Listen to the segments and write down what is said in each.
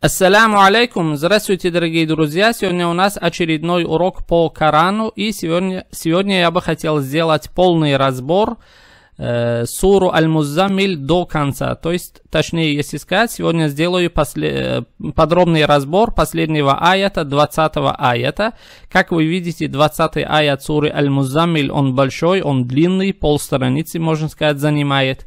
Ассаляму алейкум! Здравствуйте, дорогие друзья! Сегодня у нас очередной урок по Корану и сегодня, сегодня я бы хотел сделать полный разбор э, суру Аль-Муззамиль до конца. То есть, точнее, если сказать, сегодня сделаю после, э, подробный разбор последнего аята, 20 аята. Как вы видите, 20 аят суры Аль-Муззамиль, он большой, он длинный, полстраницы, можно сказать, занимает.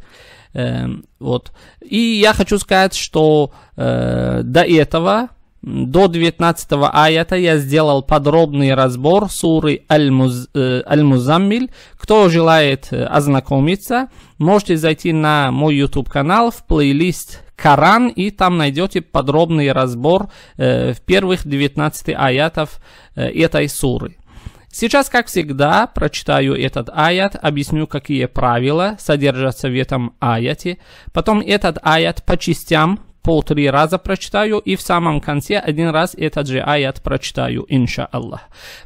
Эм, вот. И я хочу сказать, что э, до этого до 19 аята я сделал подробный разбор суры э, Аль-Музаммиль. Кто желает э, ознакомиться, можете зайти на мой YouTube канал в плейлист Коран, и там найдете подробный разбор э, в первых 19 аятов э, этой суры. Сейчас, как всегда, прочитаю этот аят, объясню, какие правила содержатся в этом аяте. Потом этот аят по частям пол-три раза прочитаю и в самом конце один раз этот же аят прочитаю, инша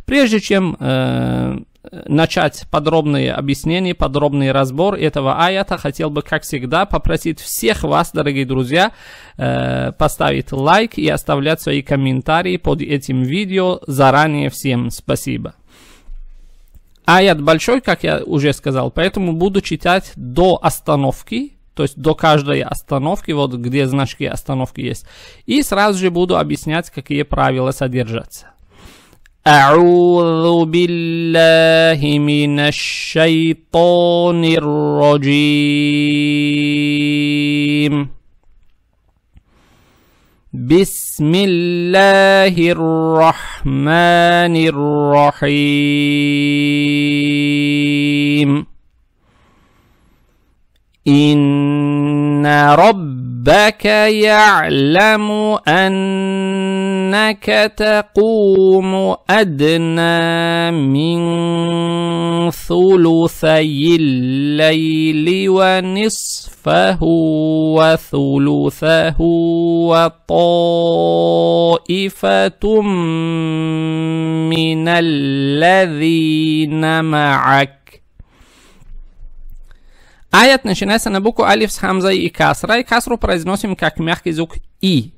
Прежде чем э, начать подробные объяснения, подробный разбор этого аята, хотел бы, как всегда, попросить всех вас, дорогие друзья, э, поставить лайк и оставлять свои комментарии под этим видео. Заранее всем спасибо. Аят большой, как я уже сказал, поэтому буду читать до остановки, то есть до каждой остановки, вот где значки остановки есть. И сразу же буду объяснять, какие правила содержатся. أعوذ بالله من الشيطان الرجيم بسم الله الرحمن الرحيم إن رب ربك يعلم أنك تقوم أدنى من ثلثي الليل ونصفه وثلثه وطائفة من الذين معك Аят начинается на букву алиф с хамзой и касрой. Касру произносим как мягкий звук и.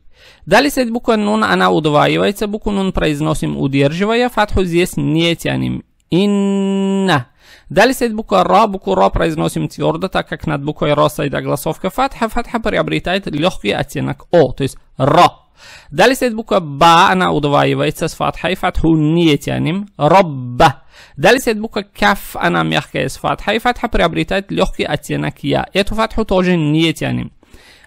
Далее стоит буква нун, она удваивается. Букву нун произносим удерживая. Фатху здесь не тянем. Инна. Далее стоит буква ра. Букву ра произносим твердо, так как над буквой ра стоит огласовка фатха. Фатха приобретает легкий оттенок о, то есть ра. Далее стоит буква «ба», она удваивается с фатхой, фатху не тянем, «робба». Далее стоит буква «каф», она мягкая с фатхой, фатха приобретает легкий оттенок «я». Эту фатху тоже не тянем.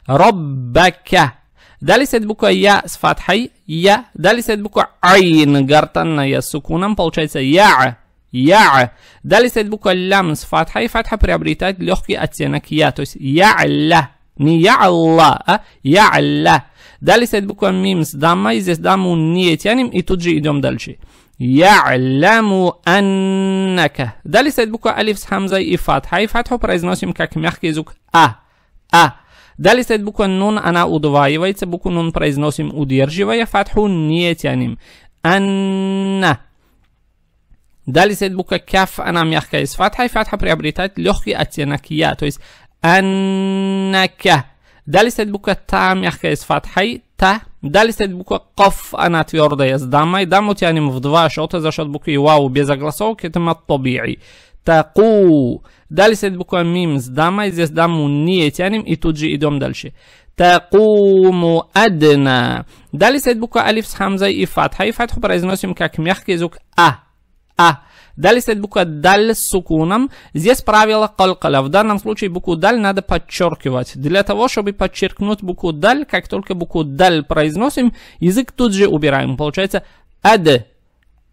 «Роббака». Далее стоит буква «я» с фатхой, «я». Далее стоит буква «айн», гортанная с сукуном, получается «я». Я. Далее стоит буква лям с фатхой. Фатха приобретает легкий оттенок я. То есть я'ля. Не я'ла, а я'ля. Далее стоит буква мим с даммой, здесь даму не тянем и тут же идем дальше. Я'ляму аннака. Далее стоит буква алиф с хамзой и фатхой. Фатху произносим как мягкий звук а. А. Далее стоит буква нун, она удваивается, букву нун произносим удерживая, фатху не тянем. Анна. Далее стоит буква каф, она мягкая с фатхой, фатха приобретает легкий оттенок я, то есть аннака. Дали бука та мягкая с фатхой, та. Дали бука коф, она твердая с дамой. Даму тянем в два шота за счет буквы вау без огласовки, это маттаби'и. Таку. Дали буква мим с дамой, здесь даму не тянем и тут же идем дальше. تقوم أدنى دال سيد بوكا ألف حمزة إفتحة إفتح برزناسيم как ميخ звук а а Далее стоит буква даль с сукуном. Здесь правило калкаля. В данном случае букву даль надо подчеркивать. Для того, чтобы подчеркнуть букву даль, как только букву даль произносим, язык тут же убираем. Получается ад,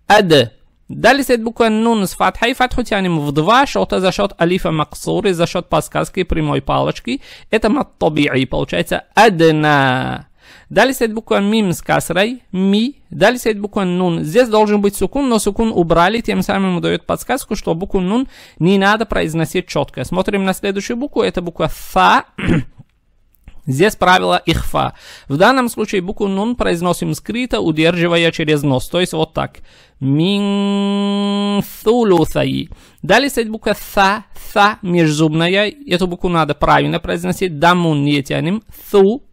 ад. Далее стоит буква нун с фатхой. Фатху тянем в два что-то за счет алифа максуры, за счет подсказки прямой палочки. Это маттаби'и. Получается адна. Далее стоит буква мим с касрой, ми. Далее стоит буква нун. Здесь должен быть сукун, но сукун убрали, тем самым дает подсказку, что букву нун не надо произносить четко. Смотрим на следующую букву, это буква фа. Здесь правило ихфа. В данном случае букву нун произносим скрыто, удерживая через нос. То есть вот так. Мин сулусаи. Далее стоит буква са, са межзубная. Эту букву надо правильно произносить. Дамун не тянем. Су,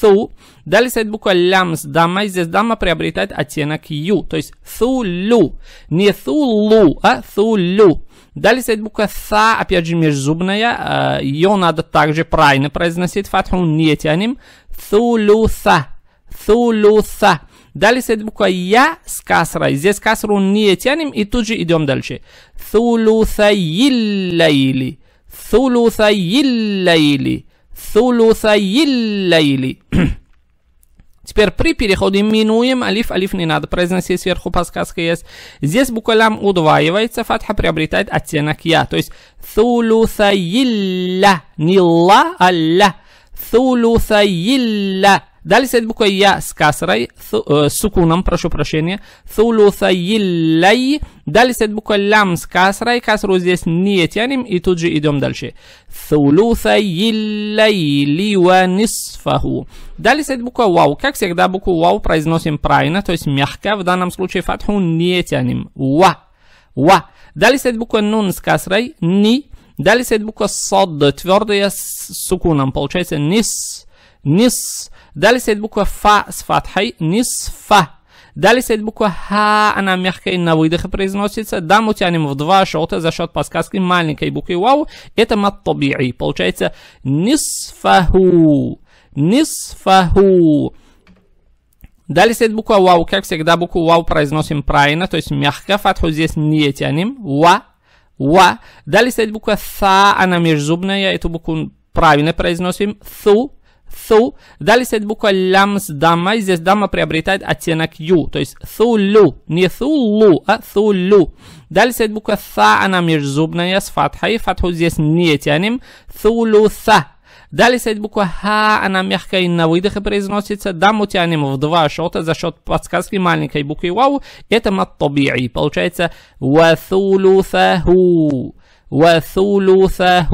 thou. Далее стоит буква лям с даммой. Здесь дамма приобретает оттенок ю. То есть thulu. Не thulu, а thulu. Далее стоит буква са, опять же межзубная. А, Ее надо также правильно произносить. Фатху не тянем. Thulusa. Thulusa. Далее стоит буква Я с касрой. Здесь касру не тянем и тут же идем дальше. Сулусаилляйли. Сулусаилляйли. Сулусаиллайли. Теперь при переходе минуем алиф, алиф не надо произносить, сверху подсказка есть. Здесь буква лям удваивается, фатха приобретает оттенок я, то есть сулусаилля, не ла, а ля. Сулусаилля. Далее стоит буква Я с касрой, э, сукуном, прошу прощения, сулусаиллай. Далее стоит буква Лям с касрой, касру здесь не тянем и тут же идем дальше. Сулусаиллайли ва нисфаху. Далее стоит буква Вау. Как всегда, букву Вау произносим правильно, то есть мягко, в данном случае фатху не тянем. Ва, ва. Далее стоит буква Нун с касрой, Ни. Далее стоит буква Сод, твердая с сукуном, получается Нис, Нис. Далее стоит буква Фа с фатхой, нисфа. Далее стоит буква Ха, она мягкая на выдохе произносится. Да, мы тянем в два шота за счет подсказки маленькой буквы Вау. Это маттаби'и. Получается нисфаху. Нисфаху. Далее стоит буква Вау. Как всегда, букву Вау произносим правильно, то есть мягко. Фатху здесь не тянем. Ва. Ва. Далее стоит буква Са, она межзубная. Эту букву правильно произносим. Су thul. Далее стоит буква лям с даммой. Здесь дама приобретает оттенок ю. То есть thulu. Не thulu, а thulu. Далее стоит буква са, она межзубная с фатхой. Фатху здесь не тянем. Thulutha. Далее стоит буква Х, она мягкая на выдохе произносится. Да, мы тянем в два шота за счет подсказки маленькой буквы Вау. Это маттаби'и. Получается Ваthuluthahu. وثلثه.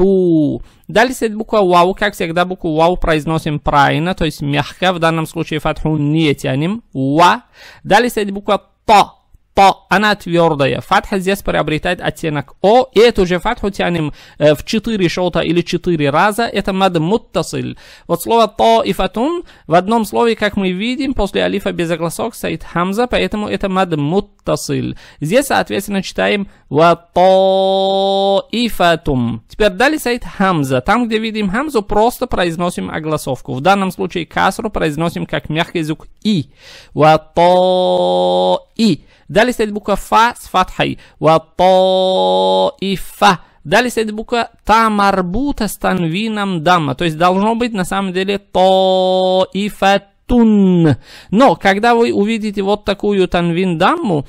Далее стоит буква вау. Как всегда, букву вау произносим правильно, то есть мягко. В данном случае фатху не тянем. Уа. Далее стоит буква то то. Она твердая. Фатха здесь приобретает оттенок о. И эту же фатху тянем э, в четыре шота или четыре раза. Это мад муттасиль. Вот слово то и фатун в одном слове, как мы видим, после алифа без огласок стоит хамза, поэтому это мад муттасиль. Здесь, соответственно, читаем ва то и фатум. Теперь далее стоит хамза. Там, где видим хамзу, просто произносим огласовку. В данном случае касру произносим как мягкий звук и. Ва то и. Далее стоит буква фа с фатхой. Ва то и фа. Далее стоит буква та марбута с танвином дамма. То есть должно быть на самом деле то и фа тун. Но когда вы увидите вот такую танвин дамму,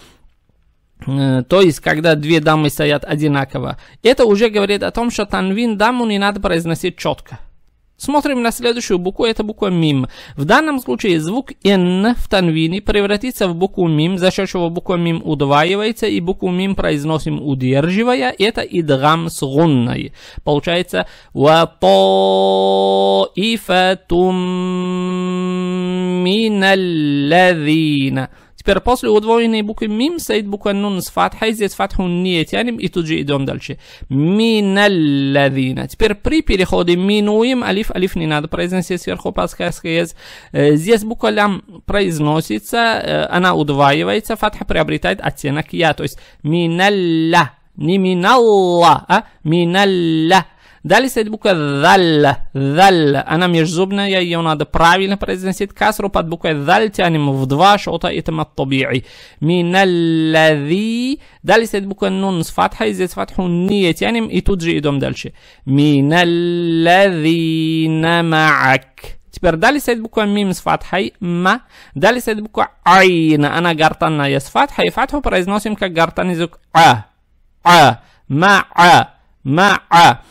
э, то есть, когда две дамы стоят одинаково, это уже говорит о том, что танвин даму не надо произносить четко. Смотрим на следующую букву, это буква мим. В данном случае звук н в танвине превратится в букву мим, за счет чего буква мим удваивается, и букву мим произносим удерживая, это идгам с гунной. Получается وَطَائِفَةٌ مِنَ الَّذِينَ Теперь после удвоенной буквы мим стоит буква нун с фатхой, здесь фатху не тянем и тут же идем дальше. Миналлавина. Теперь при переходе минуем алиф, алиф не надо произносить сверху пасхальский язык. Э, здесь буква лям произносится, э, она удваивается, фатха приобретает оттенок я, то есть миналла, не миналла, а миналла. Далее стоит буква «заль». «Заль». Она межзубная, ее надо правильно произносить. Касру под буквой «заль» тянем в два шота это маттаби'i. «Миналлади». Далее стоит буква «нун» с фатхой. Здесь фатху «не» тянем и тут же идем дальше. «Миналладина ма'ак». Теперь далее стоит буква мим с фатхой, ма. Далее стоит буква айн. Она гортанная с фатхой. Фатху произносим как гортанный звук а. А. Ма-а. Ма-а.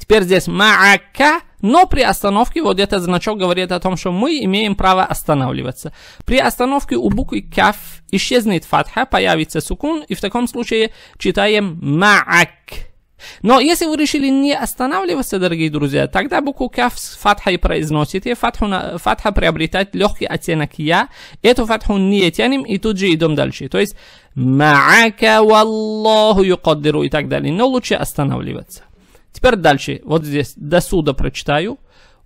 Теперь здесь «маака», но при остановке вот этот значок говорит о том, что мы имеем право останавливаться. При остановке у буквы «каф» исчезнет фатха, появится сукун, и в таком случае читаем «маак». Но если вы решили не останавливаться, дорогие друзья, тогда букву каф с фатхой произносите, фатху на, фатха приобретает легкий оттенок я, эту фатху не тянем и тут же идем дальше. То есть «Маака валлаху юкаддиру» и так далее, но лучше останавливаться. Теперь дальше, вот здесь, до суда прочитаю.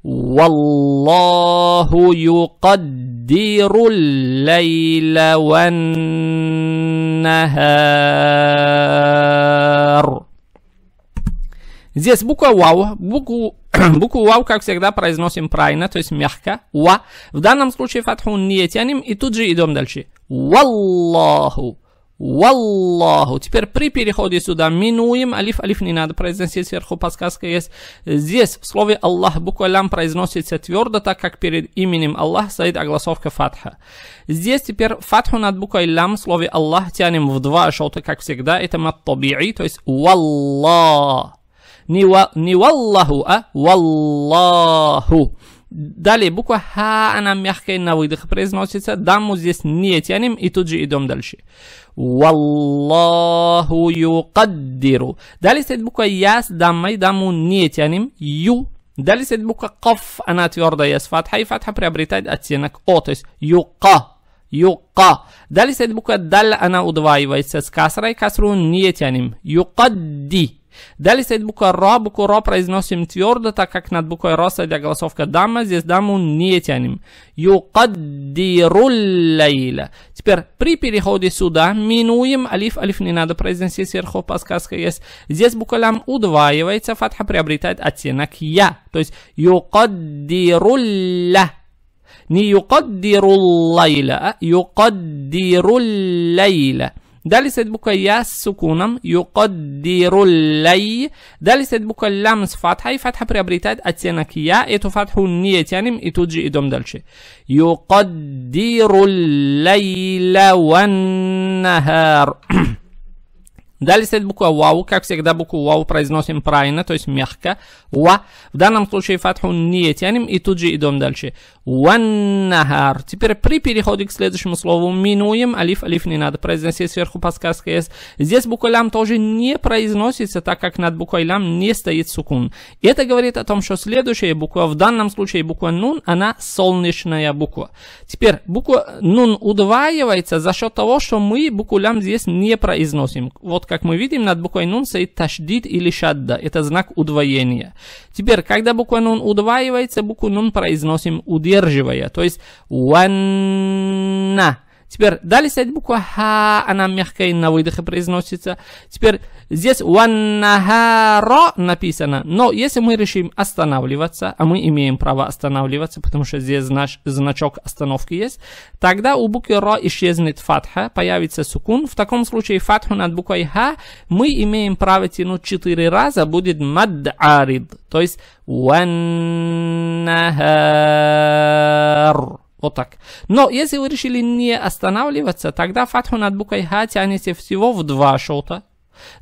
Валлаху юкаддиру лейла ваннахар. Здесь буква вау, букву, букву вау, как всегда, произносим правильно, то есть мягко, ва. В данном случае фатху не тянем и тут же идем дальше. Валлаху. Валлаху. Теперь при переходе сюда минуем. Алиф, алиф не надо произносить, сверху подсказка есть. Здесь в слове Аллах буква лям произносится твердо, так как перед именем Аллах стоит огласовка фатха. Здесь теперь фатху над буквой лям в слове Аллах тянем в два шота, как всегда. Это маттаби'i, то есть Валлах. Не, ва, не Валлаху, а Валлаху. Далее буква Х, она мягкая на выдох произносится. Даму здесь не тянем и тут же идем дальше. Валлаху юкаддиру. Далее стоит буква Я с дамой, даму не тянем. Ю. Далее стоит буква Каф, она твердая с фатха, и фатха приобретает оттенок О, то есть юка. Юка. Далее стоит буква Даль, она удваивается с касрой, касру не тянем. Юкадди. Далее стоит буква РО. Букву РО произносим твердо, так как над буквой РО стоит огласовка дамма. Здесь даму не тянем. Юкаддируллайла. Теперь при переходе сюда минуем алиф. Алиф не надо произносить сверху, подсказка есть. Здесь буква лям удваивается, фатха приобретает оттенок Я. То есть юкаддирулля. Не юкаддируллайла, а юкаддируллайла. دلست بك ياس سكونا يقدر اللي دلست بك اللمس فتحي فتحة بريابريتات اتسينك يا ايتو فتحو نيت يعني ايتو جي ايدوم دلشي يقدر الليل والنهار Далее стоит буква вау. Как всегда, букву вау произносим правильно, то есть мягко. Ва. В данном случае фатху не тянем и тут же идем дальше. Ваннахар. Теперь при переходе к следующему слову минуем. Алиф, алиф не надо произносить, сверху подсказка есть. Здесь буква лям тоже не произносится, так как над буквой лям не стоит сукун. Это говорит о том, что следующая буква, в данном случае буква нун, она солнечная буква. Теперь буква нун удваивается за счет того, что мы букву лям здесь не произносим. Вот как как мы видим, над буквой нун стоит ташдид или шадда. Это знак удвоения. Теперь, когда буква нун удваивается, букву нун произносим удерживая. То есть ванна. Теперь далее стоит буква ха, она мягкая на выдохе произносится. Теперь здесь ваннахаро написано, но если мы решим останавливаться, а мы имеем право останавливаться, потому что здесь знач, значок остановки есть, тогда у буквы ро исчезнет фатха, появится сукун. В таком случае фатху над буквой ха мы имеем право тянуть четыре раза, будет мад'арид, то есть ваннахар. Вот так. Но если вы решили не останавливаться, тогда фатху над буквой ха тянете всего в два шота.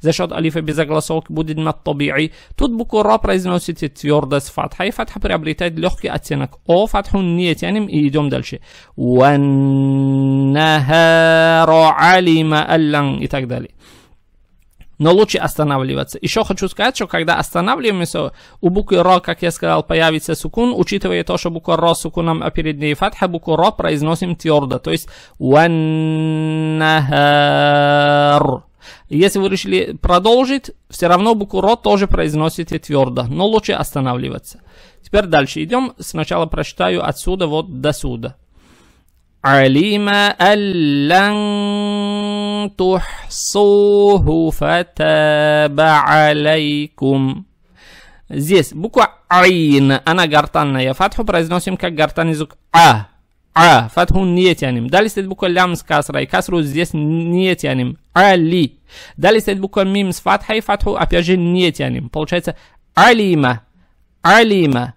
За счет алифа без огласовки будет над таби'и. Тут букву ра произносите твердо с фатхой. Фатха приобретает легкий оттенок. О фатху не тянем и идем дальше. Ваннахару алима аллан и так далее но лучше останавливаться. Еще хочу сказать, что когда останавливаемся, у буквы Ро, как я сказал, появится сукун, учитывая то, что буква Ро сукуном, а перед ней фатха, букву Ро произносим твердо, то есть «ваннахар». Если вы решили продолжить, все равно букву Ро тоже произносите твердо, но лучше останавливаться. Теперь дальше идем. Сначала прочитаю отсюда вот до сюда. علم أن لن تحصوه فتاب عليكم زيس بوكو عين أنا قرطان يا فتح برايز نوسيم كا قرطان يزوك آه آه فتح نيت يعني دالي ست بوكو لامس كاسرة كاسرو زيس نيت يعني علي دالي ست بوكو ميمس فتحي فتحو أبيجي نيت يعني получается علم علم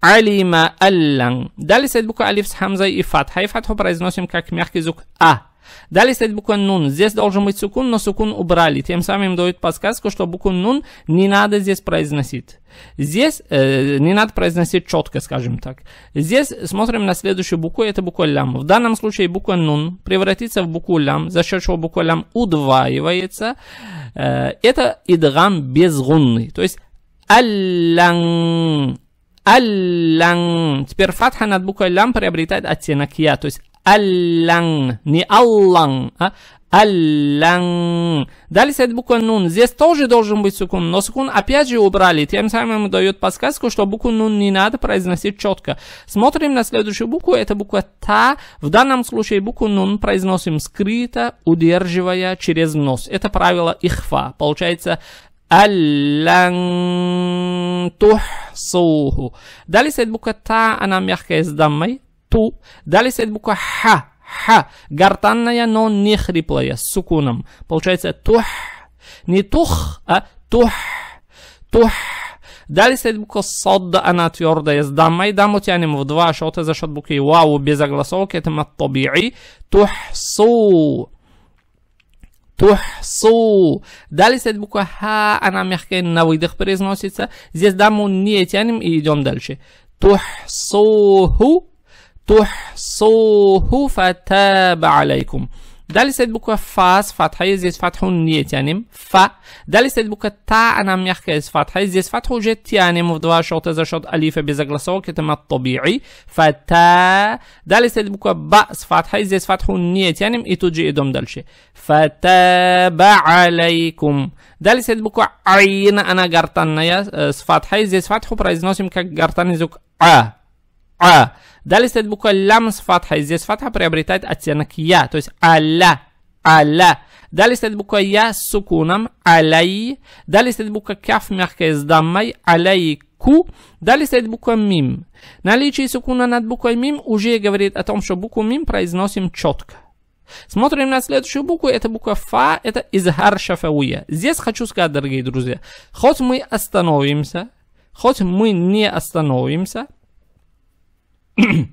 Алима аллан. Далее стоит буква алиф с хамзой и фатхой. Фатху произносим как мягкий звук а. Далее стоит буква нун. Здесь должен быть сукун, но сукун убрали. Тем самым дают подсказку, что букву нун не надо здесь произносить. Здесь э, не надо произносить четко, скажем так. Здесь смотрим на следующую букву, это буква лям. В данном случае буква нун превратится в букву лям, за счет чего буква лям удваивается. Э, это идгам без гунны, то есть аллан. Аллан. Теперь фатха над буквой лям приобретает оттенок я. То есть Аллан. Не Аллан, а Аллан. Далее стоит буква нун. Здесь тоже должен быть сукун, но сукун опять же убрали. Тем самым дает подсказку, что букву нун не надо произносить четко. Смотрим на следующую букву. Это буква та. В данном случае букву нун произносим скрыто, удерживая через нос. Это правило ихфа. Получается ألن تحصوه دالي سيد بوكا تا أنا ميحكي دمي تو دالي سيد بوكا ح ح гортанная, но не хриплая, с сукуном. Получается тух, не тух, а тух, тух. Далее стоит буква сод, она твердая, с дамой. Даму тянем в два шота за счет буквы вау, без огласовки, это матобири. Тухсу. تحصو دالي سيد بوكو ها انا ميخكين ناوي ديخ بريز نوسيسا زيز دامو نيت يعني ايديوم دالشي تحصوه تحصوه فتاب عليكم دالي سيد بوكا فاس فتحة زيت فتحة نيت يعني ف دالي سيد بوكا تا أنا ميحكى إز زيز زيت فتحو جت يعني مفضوا شوط إذا شوط أليفة بزغل سو كتما الطبيعي فتا دالي سيد بوكا بأس فتحة زيت فتحة نيت يعني إتو جي إدوم دالشي فتاب عليكم دالي سيد بوكا عين أنا قرطن يا فتحة زيت فتحة برايز نوسم كقرطن زوك آه а. Далее стоит буква лям с фатхой. Здесь фатха приобретает оттенок я, то есть аля, аля. Далее стоит буква я с сукуном, аляи. Далее стоит буква кяф мягкая с даммой, аляи ку. Далее стоит буква мим. Наличие сукуна над буквой мим уже говорит о том, что букву мим произносим четко. Смотрим на следующую букву, это буква фа, это изгар шафауя. Здесь хочу сказать, дорогие друзья, хоть мы остановимся, хоть мы не остановимся –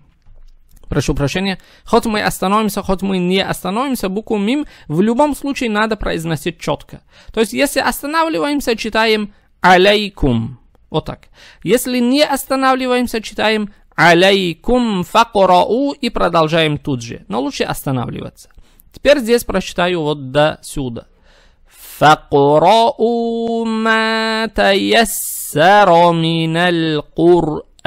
прошу прощения, хоть мы остановимся, хоть мы не остановимся, букву мим в любом случае надо произносить четко. То есть, если останавливаемся, читаем алейкум. Вот так. Если не останавливаемся, читаем алейкум факурау и продолжаем тут же. Но лучше останавливаться. Теперь здесь прочитаю вот до сюда. Факурау ма таяссару минал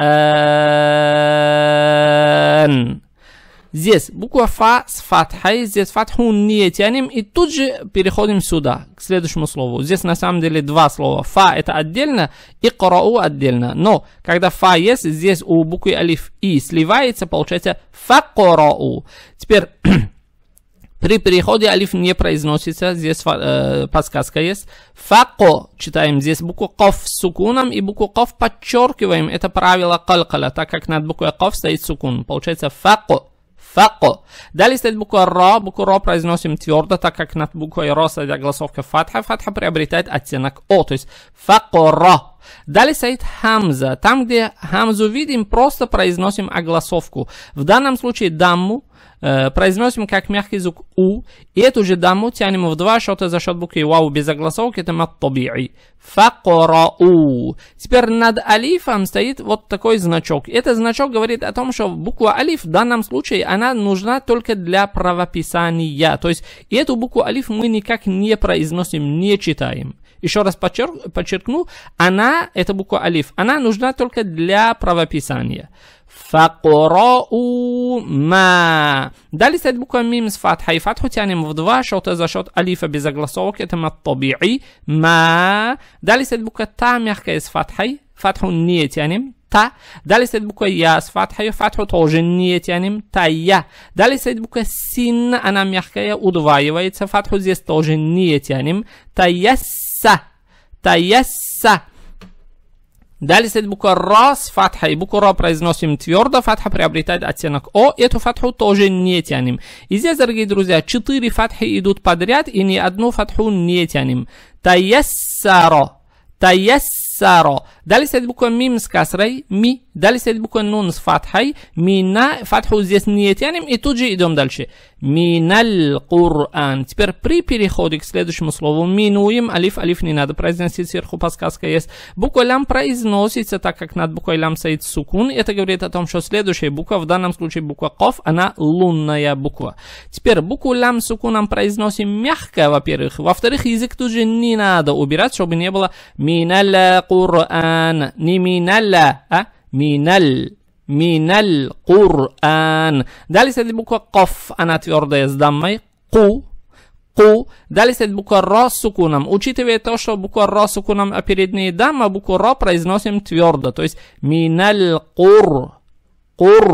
ан. Здесь буква фа с фатхой, здесь фатху не тянем и тут же переходим сюда, к следующему слову. Здесь на самом деле два слова. Фа это отдельно и корау отдельно. Но когда фа есть, здесь у буквы алиф и сливается, получается фа корау. Теперь при переходе алиф не произносится, здесь э, подсказка есть. Фако читаем здесь букву ков с сукуном и букву ков подчеркиваем. Это правило калкала, так как над буквой ков стоит сукун. Получается фако. Фако. Далее стоит буква Ро. Букву Ро произносим твердо, так как над буквой Ро стоит огласовка фатха. Фатха приобретает оттенок О, то есть фако Ро. Далее стоит хамза. Там, где хамзу видим, просто произносим огласовку. В данном случае дамму Э, произносим как мягкий звук «у», и эту же даму тянем в два счета за счет буквы «вау» без огласовки, это «маттаби'i». «Факорау». Теперь над алифом стоит вот такой значок. Этот значок говорит о том, что буква алиф в данном случае, она нужна только для правописания. То есть эту букву алиф мы никак не произносим, не читаем. Еще раз подчерк, подчеркну, она, эта буква алиф, она нужна только для правописания. فقرأوا ما دالي سيد بكو ميم صفات حي فتحو تاني يعني مفضوا شوت إذا شوت أليفة بزقلصوا كتما الطبيعي ما دالي سيد بكو تام يحكي صفات حي فتحو النية تاني يعني تا دالي سيد بكو يا صفات حي فتحو توج النية تاني يعني تا يا دالي سيد بكو سين أنا ميحكي أدواي ويتس فتحو زيست توج النية تاني تا يسا تا يسا Далее стоит буква Ра с фатхой. Букву Ра произносим твердо, фатха приобретает оттенок О. Эту фатху тоже не тянем. И здесь, дорогие друзья, четыре фатхи идут подряд, и ни одну фатху не тянем. Таяссаро. Таяссаро. Далее стоит буква Мим с касрой. Ми. Далее следует буква нун с фатхой. Мина, фатху здесь не тянем, и тут же идем дальше. Миналь Кур'ан. Теперь при переходе к следующему слову минуем, алиф, алиф не надо произносить, сверху подсказка есть. Буква лям произносится, так как над буквой лям стоит сукун. Это говорит о том, что следующая буква, в данном случае буква ков, она лунная буква. Теперь букву лям с сукуном произносим мягко, во-первых. Во-вторых, язык тут же не надо убирать, чтобы не было миналь Кур'ан. Не миналь, а миналь, миналь Кур'ан. Далее следует буква Коф, она твердая с дамой. Ку, ку. Далее стоит буква ро с сукуном. Учитывая то, что буква ро с сукуном, а перед ней дама, букву ро произносим твердо. То есть миналь кур кур.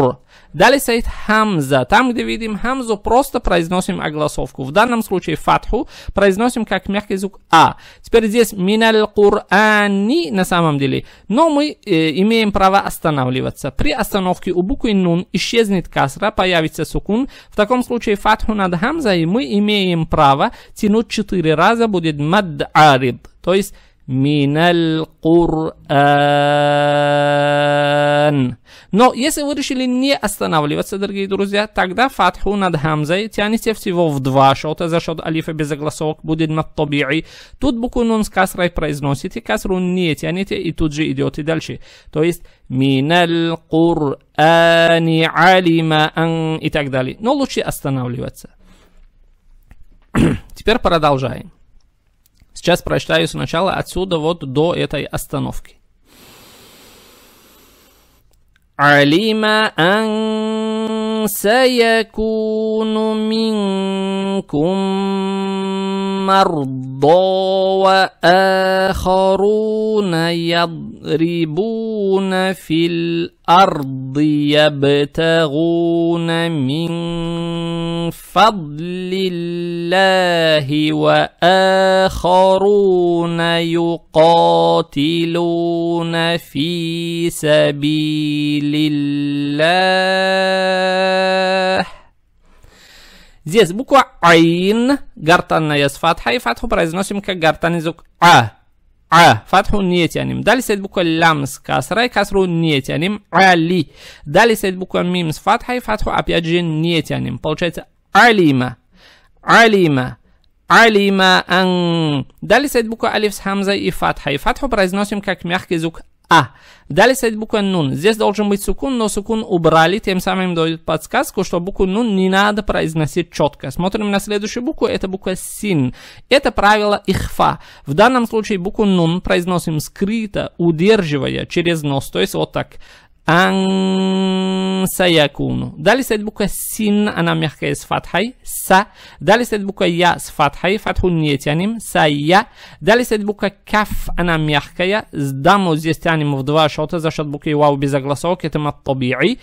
Далее стоит хамза. Там, где видим хамзу, просто произносим огласовку. В данном случае фатху произносим как мягкий звук а. Теперь здесь миналь курани на самом деле. Но мы э, имеем право останавливаться. При остановке у буквы нун исчезнет касра, появится сукун. В таком случае фатху над хамзой мы имеем право тянуть четыре раза будет мад арид. То есть миналь курани но если вы решили не останавливаться, дорогие друзья, тогда фатху над хамзой тяните всего в два шота за счет алифа без огласовок будет над тоби'и. Тут букву нун с касрой произносите, касру не тяните и тут же идете дальше. То есть минал кур'ани алима ан и так далее. Но лучше останавливаться. Теперь продолжаем. Сейчас прочитаю сначала отсюда вот до этой остановки. علم أن سيكون منكم مرضى وآخرون يضربون في الأرض الأرض يبتغون من فضل الله وآخرون يقاتلون في سبيل الله Здесь буква «Аин» гортанная с фатхой, и фатху произносим как гортанный звук «А». ع فتح النية يعني دال سيد بوكا لام كسرة كسر النية يعني علي دال سيد بوكا ميم с فتحой فتح опять же النية يعني получается علم علم علم أن دال سيد بوكا ألف с хамзой и фатхой фатху произносим как мягкий звук а. Далее стоит буква нун. Здесь должен быть сукун, но сукун убрали, тем самым дает подсказку, что букву нун не надо произносить четко. Смотрим на следующую букву, это буква син. Это правило ихфа. В данном случае букву нун произносим скрыто, удерживая через нос, то есть вот так. أن سيكون سيد بوكا سين أنا ميخكي سفاتحي سا سيد بوكا يا سفاتحي فتح نيت يعني دالي سيد بوكا كاف أنا ميخكي زدامو زيست يعني مفضوا شوطة زشت بوكي واو بزغلصو كتما الطبيعي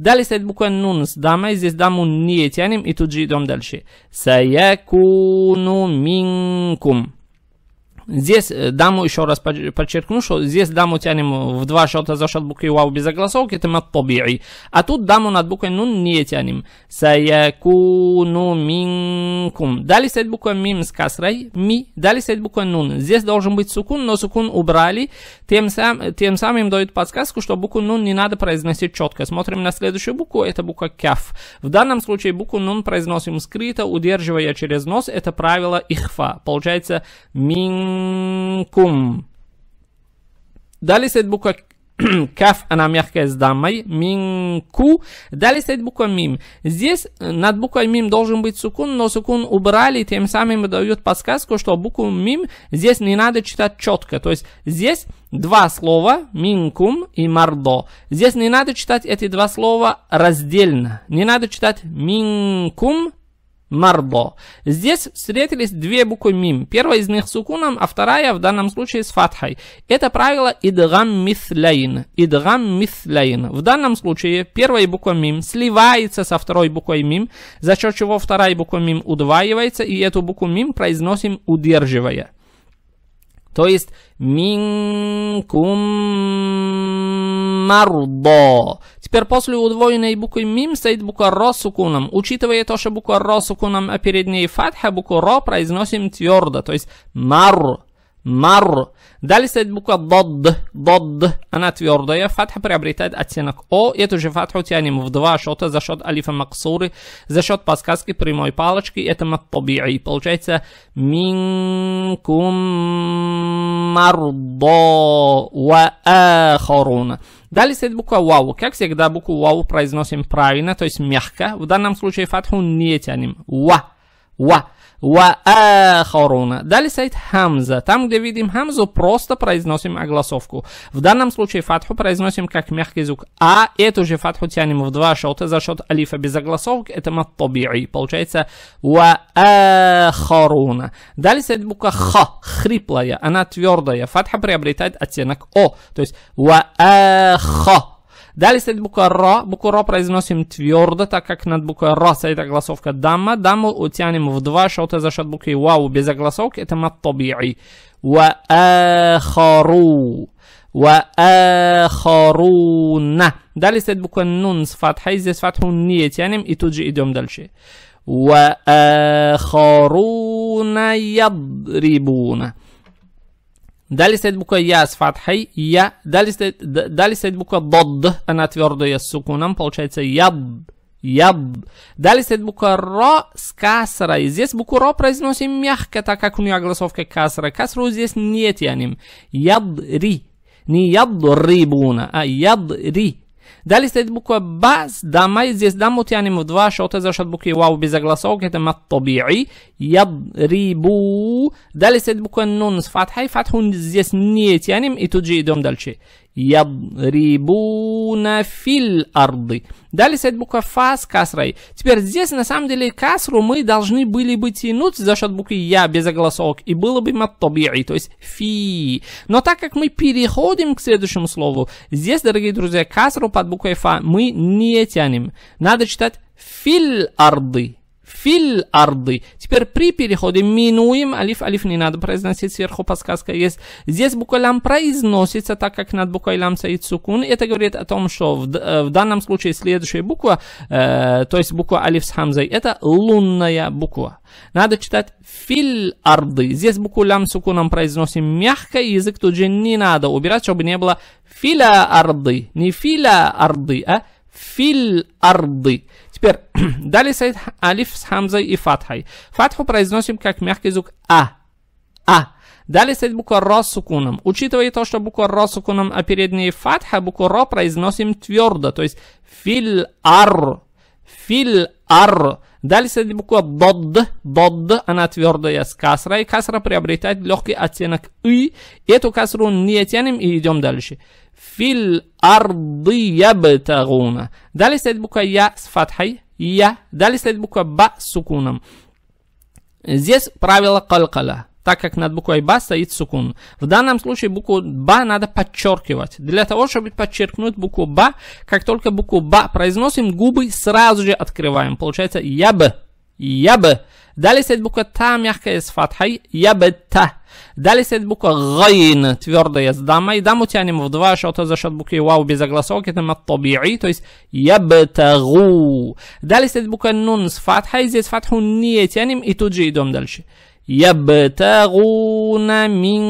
دالي سيد بوكا نون سداما زيست دامو نيت يعني إتو جيدوم دالشي سيكون منكم Здесь э, даму, еще раз подчеркну, что здесь даму тянем в два счета за счет буквы вау без огласовки, это маттабири. А тут даму над буквой нун не тянем. Саякуну минкум. Далее стоит буква мим с касрой, ми. Далее стоит буква нун. Здесь должен быть сукун, но сукун убрали. Тем, сам, тем самым дают подсказку, что букву нун не надо произносить четко. Смотрим на следующую букву, это буква кяф. В данном случае букву нун произносим скрыто, удерживая через нос. Это правило ихфа. Получается мин منكم Дали след буква каф, она мягкая с дамой, минку. Далее стоит буква мим. Здесь над буквой мим должен быть сукун, но сукун убрали, тем самым дают подсказку, что букву мим здесь не надо читать четко. То есть здесь два слова, минкум и мардо. Здесь не надо читать эти два слова раздельно. Не надо читать минкум Марбо. Здесь встретились две буквы мим. Первая из них с сукуном, а вторая в данном случае с фатхой. Это правило идгам мисляин. Идгам мисляин. В данном случае первая буква мим сливается со второй буквой мим, за счет чего вторая буква мим удваивается, и эту букву мим произносим удерживая. То есть «минкум мардо». Теперь после удвоенной буквы «мим» стоит буква «ро» с укуном. Учитывая то, что буква «ро» с укуном, а перед ней «фатха», букву «ро» произносим твердо, то есть «мар». Мар. Далее стоит буква дод. Дод. Она твердая. Фатха приобретает оттенок О. Эту же фатху тянем в два шота за счет алифа максуры, за счет подсказки прямой палочки. Это маттаби'и. Получается минкум мардо ва Далее стоит буква вау. Как всегда, букву вау произносим правильно, то есть мягко. В данном случае фатху не тянем. Ва. Ва. Ва ахаруна. Далее стоит хамза. Там, где видим хамзу, просто произносим огласовку. В данном случае фатху произносим как мягкий звук. А эту же фатху тянем в два шота за счет алифа без огласовок. Это маттаби'i. Получается ва ахаруна. Далее стоит буква Ха. хриплая. Она твердая. Фатха приобретает оттенок о. То есть ва ахаруна. Далее стоит буква Ро. Букву Ро произносим твердо, так как над буквой Ро стоит огласовка Дамма. Дамму утянем в два шота за счет буквы Вау без огласовки. Это Маттаби'и. Ва-ахару. ва Далее стоит буква Нун с фатхой. Здесь фатху не тянем и тут же идем дальше. ва ядрибуна. Далее стоит буква Я с фатхой. Я. Далее стоит, далее стоит буква Дод. Она твердая с сукуном. Получается Яб. Яб. Далее стоит буква Ро с касрой. Здесь букву Ро произносим мягко, так как у нее огласовка касра. Касру здесь не тянем. Ябри. Не буна, а ябри. Dalje slijedi bukva ba, da maj zjes damut, yani mu dva šota zašat bukvi waw bi zaglasovkete mat tabi'i, yadribu. Dalje slijedi bukva nun s fathaj, fathun zjes nijet, yani i tuđi idom dalje. Ябрибуна филь арды. Далее стоит буква фа с касрой. Теперь здесь на самом деле касру мы должны были бы тянуть за счет буквы я без огласок и было бы маттабири, то есть фи. Но так как мы переходим к следующему слову, здесь, дорогие друзья, касру под буквой фа мы не тянем. Надо читать филь арды филь арды. Теперь при переходе минуем алиф, алиф не надо произносить, сверху подсказка есть. Здесь буква лам произносится, так как над буквой лам стоит сукун. Это говорит о том, что в, э, в данном случае следующая буква, э, то есть буква алиф с хамзой, это лунная буква. Надо читать филь арды. Здесь букву лам сукуном произносим мягко, язык тут же не надо убирать, чтобы не было филя арды. Не филя арды, а филь арды. Теперь, далее стоит алиф с хамзой и фатхой. Фатху произносим как мягкий звук а. А. Далее стоит буква ро с сукуном. Учитывая то, что буква ро с сукуном, а перед фатха, букву ро произносим твердо. То есть филь ар Филь ар. Далее следует буква дод. Дод, она твердая с касра, и касра приобретает легкий оттенок и. Эту касру не тянем и идем дальше. Филь арды ябтагуна. Далее следует буква я с фатхой. Я. Далее следует буква ба с сукуном. Здесь правило калкала так как над буквой «ба» стоит сукун. В данном случае букву «ба» надо подчеркивать. Для того, чтобы подчеркнуть букву «ба», как только букву «ба» произносим, губы сразу же открываем. Получается «яб», «яб». Далее стоит буква «та», мягкая с фатхой, «яб-та». Далее стоит буква «гайн», твердая с дамой. Даму тянем в два счета за счет буквы «вау» без огласовки, там от «таби'i», то есть «ябтагу». Далее стоит буква «нун» с фатхой, здесь фатху не тянем и тут же идем дальше. يبتغون من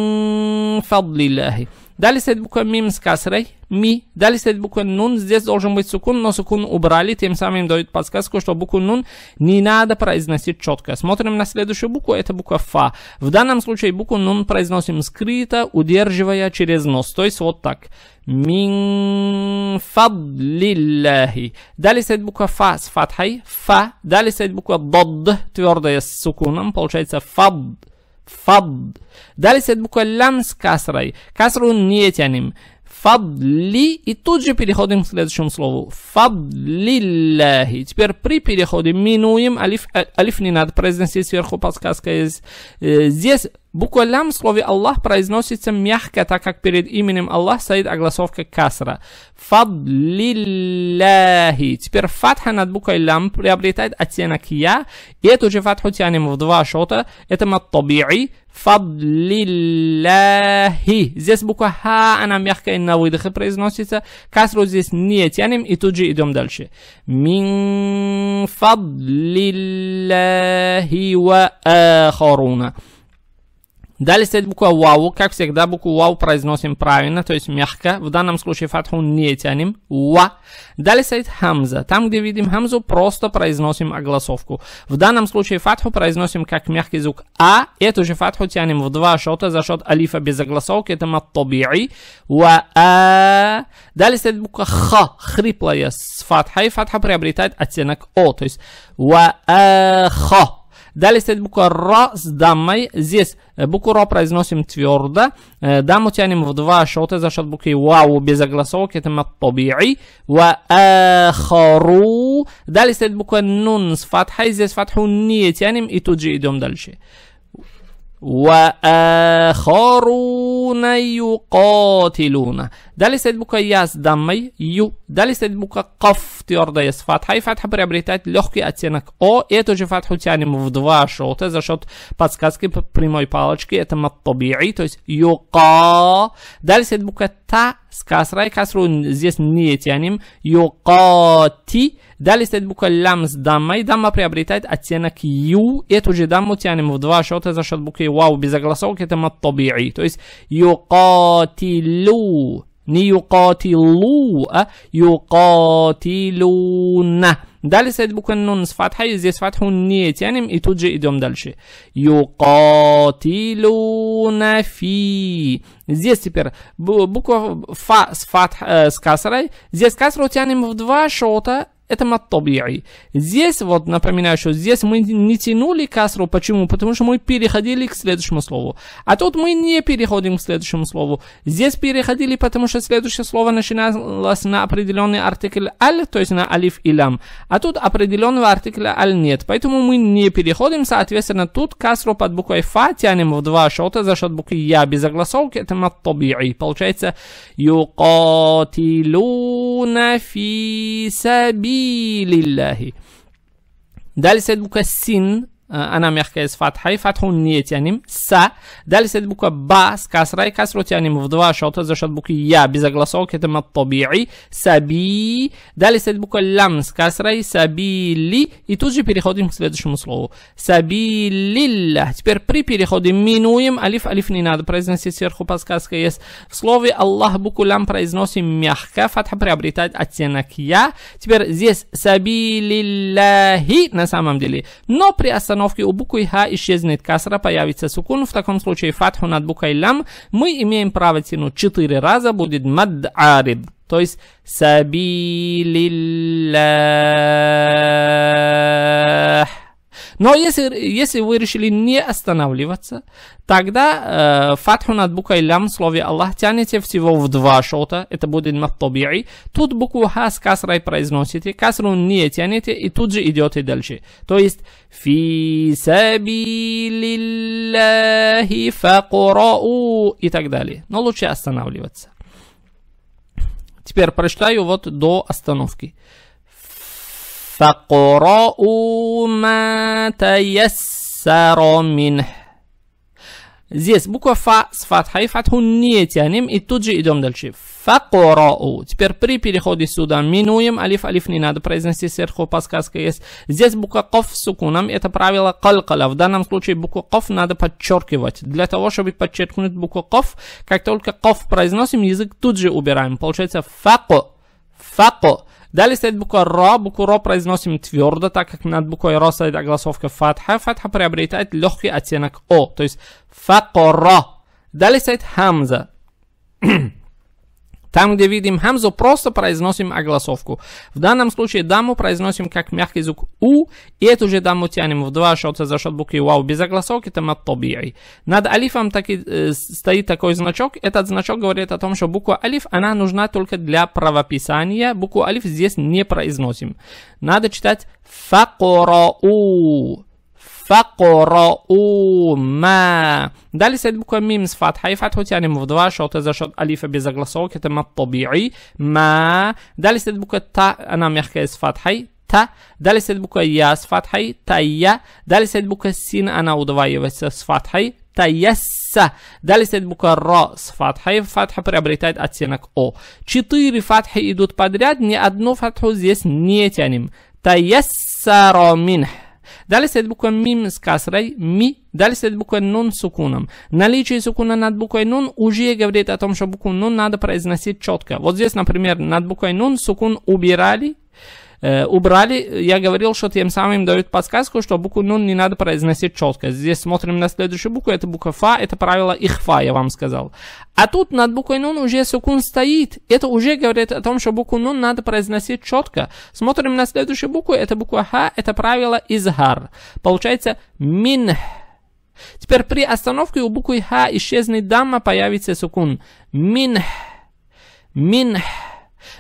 فضل الله Далее стоит буква мим с касрой, ми. Далее стоит буква нун, здесь должен быть сукун, но сукун убрали, тем самым дают подсказку, что букву нун не надо произносить четко. Смотрим на следующую букву, это буква фа. В данном случае букву нун произносим скрыто, удерживая через нос, то есть вот так. Мин фадлиллахи. Далее стоит буква фа с фатхой, фа. Далее стоит буква дод, твердая с сукуном, получается фад. فض Дальше буква лям с касрой. Касру не тянем. Фадли. И тут же переходим к следующему слову. Фадлиллахи. Теперь при переходе минуем. Алиф, э, алиф не надо произносить сверху подсказка. Э, здесь Буква лям слове Аллах произносится мягко, так как перед именем Аллах стоит огласовка касра. Фадлилляхи. Теперь фатха над буквой лям приобретает оттенок я, и эту же фатху тянем в два шота. Это маттаби'i. Фадлилляхи. Здесь буква ха, она мягкая на выдохе произносится. Касру здесь не тянем и тут же идем дальше. Мин фадлилляхи ва ахаруна. Далее стоит буква вау. Как всегда, букву вау произносим правильно, то есть мягко. В данном случае фатху не тянем. Ва. Далее стоит хамза. Там, где видим хамзу, просто произносим огласовку. В данном случае фатху произносим как мягкий звук а. Эту же фатху тянем в два шота за счет алифа без огласовки. Это маттаби'i. Ва а. Далее стоит буква ХА, Хриплая с фатхой. Фатха приобретает оттенок о. То есть ва а ха. Далее стоит буква РА с даммой. Здесь букву РА произносим твердо. Даму тянем в два шота за счет буквы ВАУ без огласовок. Это маттоби'и. Ва ахару. Далее стоит буква НУН с фатхой. Здесь фатху не тянем и тут же идем дальше. وآخرون يقاتلون Далее стоит буква Я с даммой, Ю. Далее стоит буква Каф, твердая с фатхой. Фатха приобретает легкий оттенок О. Эту же фатху тянем в два шота за счет подсказки прямой палочки. Это маттаби'и, то есть Юка. Далее стоит буква Та с касрой. Касру здесь не тянем. Юкати. Далее стоит буква лям с даммой. Дамма приобретает оттенок ю. Эту же дамму тянем в два счета за счет буквы вау без огласовки. Это маттаби'и. То есть юкатилю. Не юкатилу, а юкатилуна. Далее стоит буква нун с фатхой, здесь фатху не тянем, и тут же идем дальше. Юкатилуна фи. Здесь теперь буква фа с фатх э, с касрой. Здесь касру тянем в два шота, это маттаби'и. Здесь, вот напоминаю, что здесь мы не тянули касру. Почему? Потому что мы переходили к следующему слову. А тут мы не переходим к следующему слову. Здесь переходили, потому что следующее слово начиналось на определенный артикль аль, то есть на алиф и лям. А тут определенного артикля аль нет. Поэтому мы не переходим, соответственно, тут касру под буквой фа тянем в два шота за счет буквы я без огласовки. Это маттаби'и. Получается, юкатилуна фи саби سبيل الله ده لسيد السن Э, она мягкая с фатхой, фатху не тянем, са. Далее стоит буква ба с касрой, касру тянем в два шота за счет буквы я, без огласовок, это маттаби'i, саби. Далее стоит буква лям с касрой, сабили. И тут же переходим к следующему слову. Сабилилля. Теперь при переходе минуем, алиф, алиф не надо произносить, сверху подсказка есть. В слове Аллах букву лям произносим мягко, фатха приобретает оттенок я. Теперь здесь сабилилляхи на самом деле. Но при остановке установки у буквы «Х» исчезнет касра, появится сукун. В таком случае фатху над буквой «Лям» мы имеем право тянуть четыре раза, будет мад «Мад'ариб». То есть «Сабилиллах». Но если, если вы решили не останавливаться, тогда э, фатху над буквой лям в слове Аллах тянете всего в два шота, это будет маттаби'и. Тут букву ха с касрой произносите, касру не тянете и тут же идете дальше. То есть фи сабилиллахи факурау и так далее. Но лучше останавливаться. Теперь прочитаю вот до остановки. فَقْرَأُوا مَا تَيَسَّرَ مِنْهِ Здесь буква фа с фатхой, фатху не тянем и тут же идем дальше. Факорау. Теперь при переходе сюда минуем алиф, алиф не надо произносить сверху, подсказка есть. Здесь буква ков с сукуном, это правило калкала. В данном случае букву ков надо подчеркивать. Для того, чтобы подчеркнуть букву ков, как только ков произносим, язык тут же убираем. Получается фако, фако. Далее стоит буква РО. Букву РО произносим твердо, так как над буквой РО стоит огласовка фатха. Фатха приобретает легкий оттенок О, то есть факоро. Далее стоит хамза. Там, где видим хамзу, просто произносим огласовку. В данном случае даму произносим как мягкий звук у, и эту же даму тянем в два счета за счет буквы вау без огласовки, Это от тобией. Над алифом таки, э, стоит такой значок. Этот значок говорит о том, что буква алиф, она нужна только для правописания. Букву алиф здесь не произносим. Надо читать факорау. فقرؤوا ما دالي سيد بكو ميم صفات حيفة توتي يعني مفضوا شو تزاشت أليفة بزغلصو كتما الطبيعي ما دالي سيد بكو تا أنا ميحكي صفات تا دالي سيد بكو يا صفات حي تا يا دالي سيد بكو سين أنا ودوائي بس صفات حي تا يسا دالي سيد بكو را صفات حي فاتحة بري أبريتايد أتسينك أو چطيري فاتحي إدوت بادريات ني أدنو فاتحو زيس نيت يعني تيسر منح Dalje se bukva мим s kasraj, mi, dalje se bukva nun с сукуном. Наличие сукуна над буквой нун уже говорит о том, что букву нун надо произносить четко. Вот здесь, например, над буквой нун сукун убирали, Э, убрали. Я говорил, что тем самым дают подсказку, что букву нун не надо произносить четко. Здесь смотрим на следующую букву, это буква фа, это правило ихфа, я вам сказал. А тут над буквой нун уже сукун стоит. Это уже говорит о том, что букву нун надо произносить четко. Смотрим на следующую букву, это буква ха, это правило изгар. Получается мин. Теперь при остановке у буквы ха исчезнет дамма, появится сукун. Мин. Мин.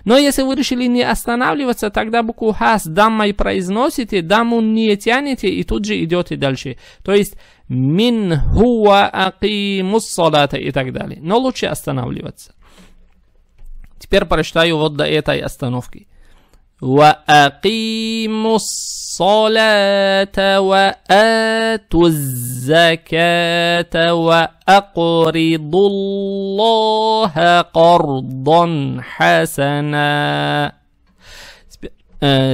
Но если вы решили не останавливаться, тогда букву хас даммой произносите, даму не тянете и тут же идете дальше. То есть мин хуа акимус салата и так далее. Но лучше останавливаться. Теперь прочитаю вот до этой остановки. وأقيموا الصلاة وآتوا الزكاة وأقرضوا الله قرضا حسنا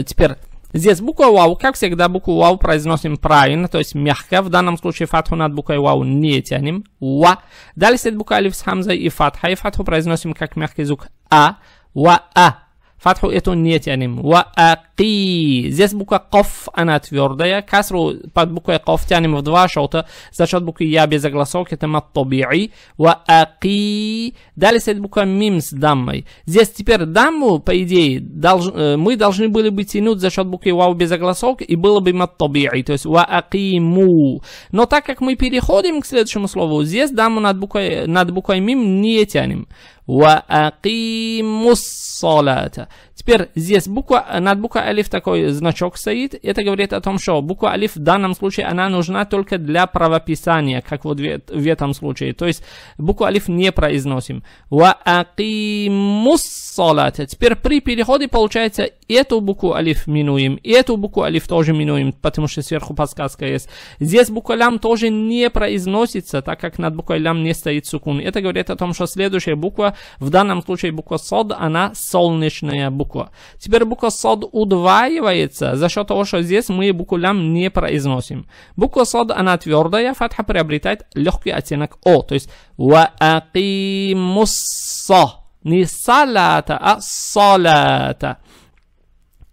Теперь Здесь буква вау, как всегда, букву вау произносим правильно, то есть мягко. В данном случае фатху над буквой вау не тянем. Ва. Далее стоит буква алиф с хамзой и фатха. И фатху произносим как мягкий звук а. Ва а. فتح يتنية يعني واق ты. Здесь буква коф, она твердая. Касру под буквой коф тянем в два шота. За счет буквы я без огласок. Это маттаби'и. Ва аки. Далее стоит буква мим с даммой. Здесь теперь дамму, по идее, долж... мы должны были бы тянуть за счет буквы вау без огласок. И было бы маттаби'и. То есть ва акиму. Но так как мы переходим к следующему слову, здесь дамму над буквой, над буквой мим не тянем. وأقيموا الصلاة Теперь здесь буква, над буквой алиф такой значок стоит. Это говорит о том, что буква алиф в данном случае она нужна только для правописания, как вот в этом случае. То есть букву алиф не произносим. Ва акимуссалат. Теперь при переходе получается эту букву алиф минуем, эту букву алиф тоже минуем, потому что сверху подсказка есть. Здесь буква лям тоже не произносится, так как над буквой лям не стоит сукун. Это говорит о том, что следующая буква, в данном случае буква сод, она солнечная буква буква. Теперь буква сад удваивается за счет того, что здесь мы букву лям не произносим. Буква сад она твердая, фатха приобретает легкий оттенок о, то есть ваакимусса. Не салата, а салата.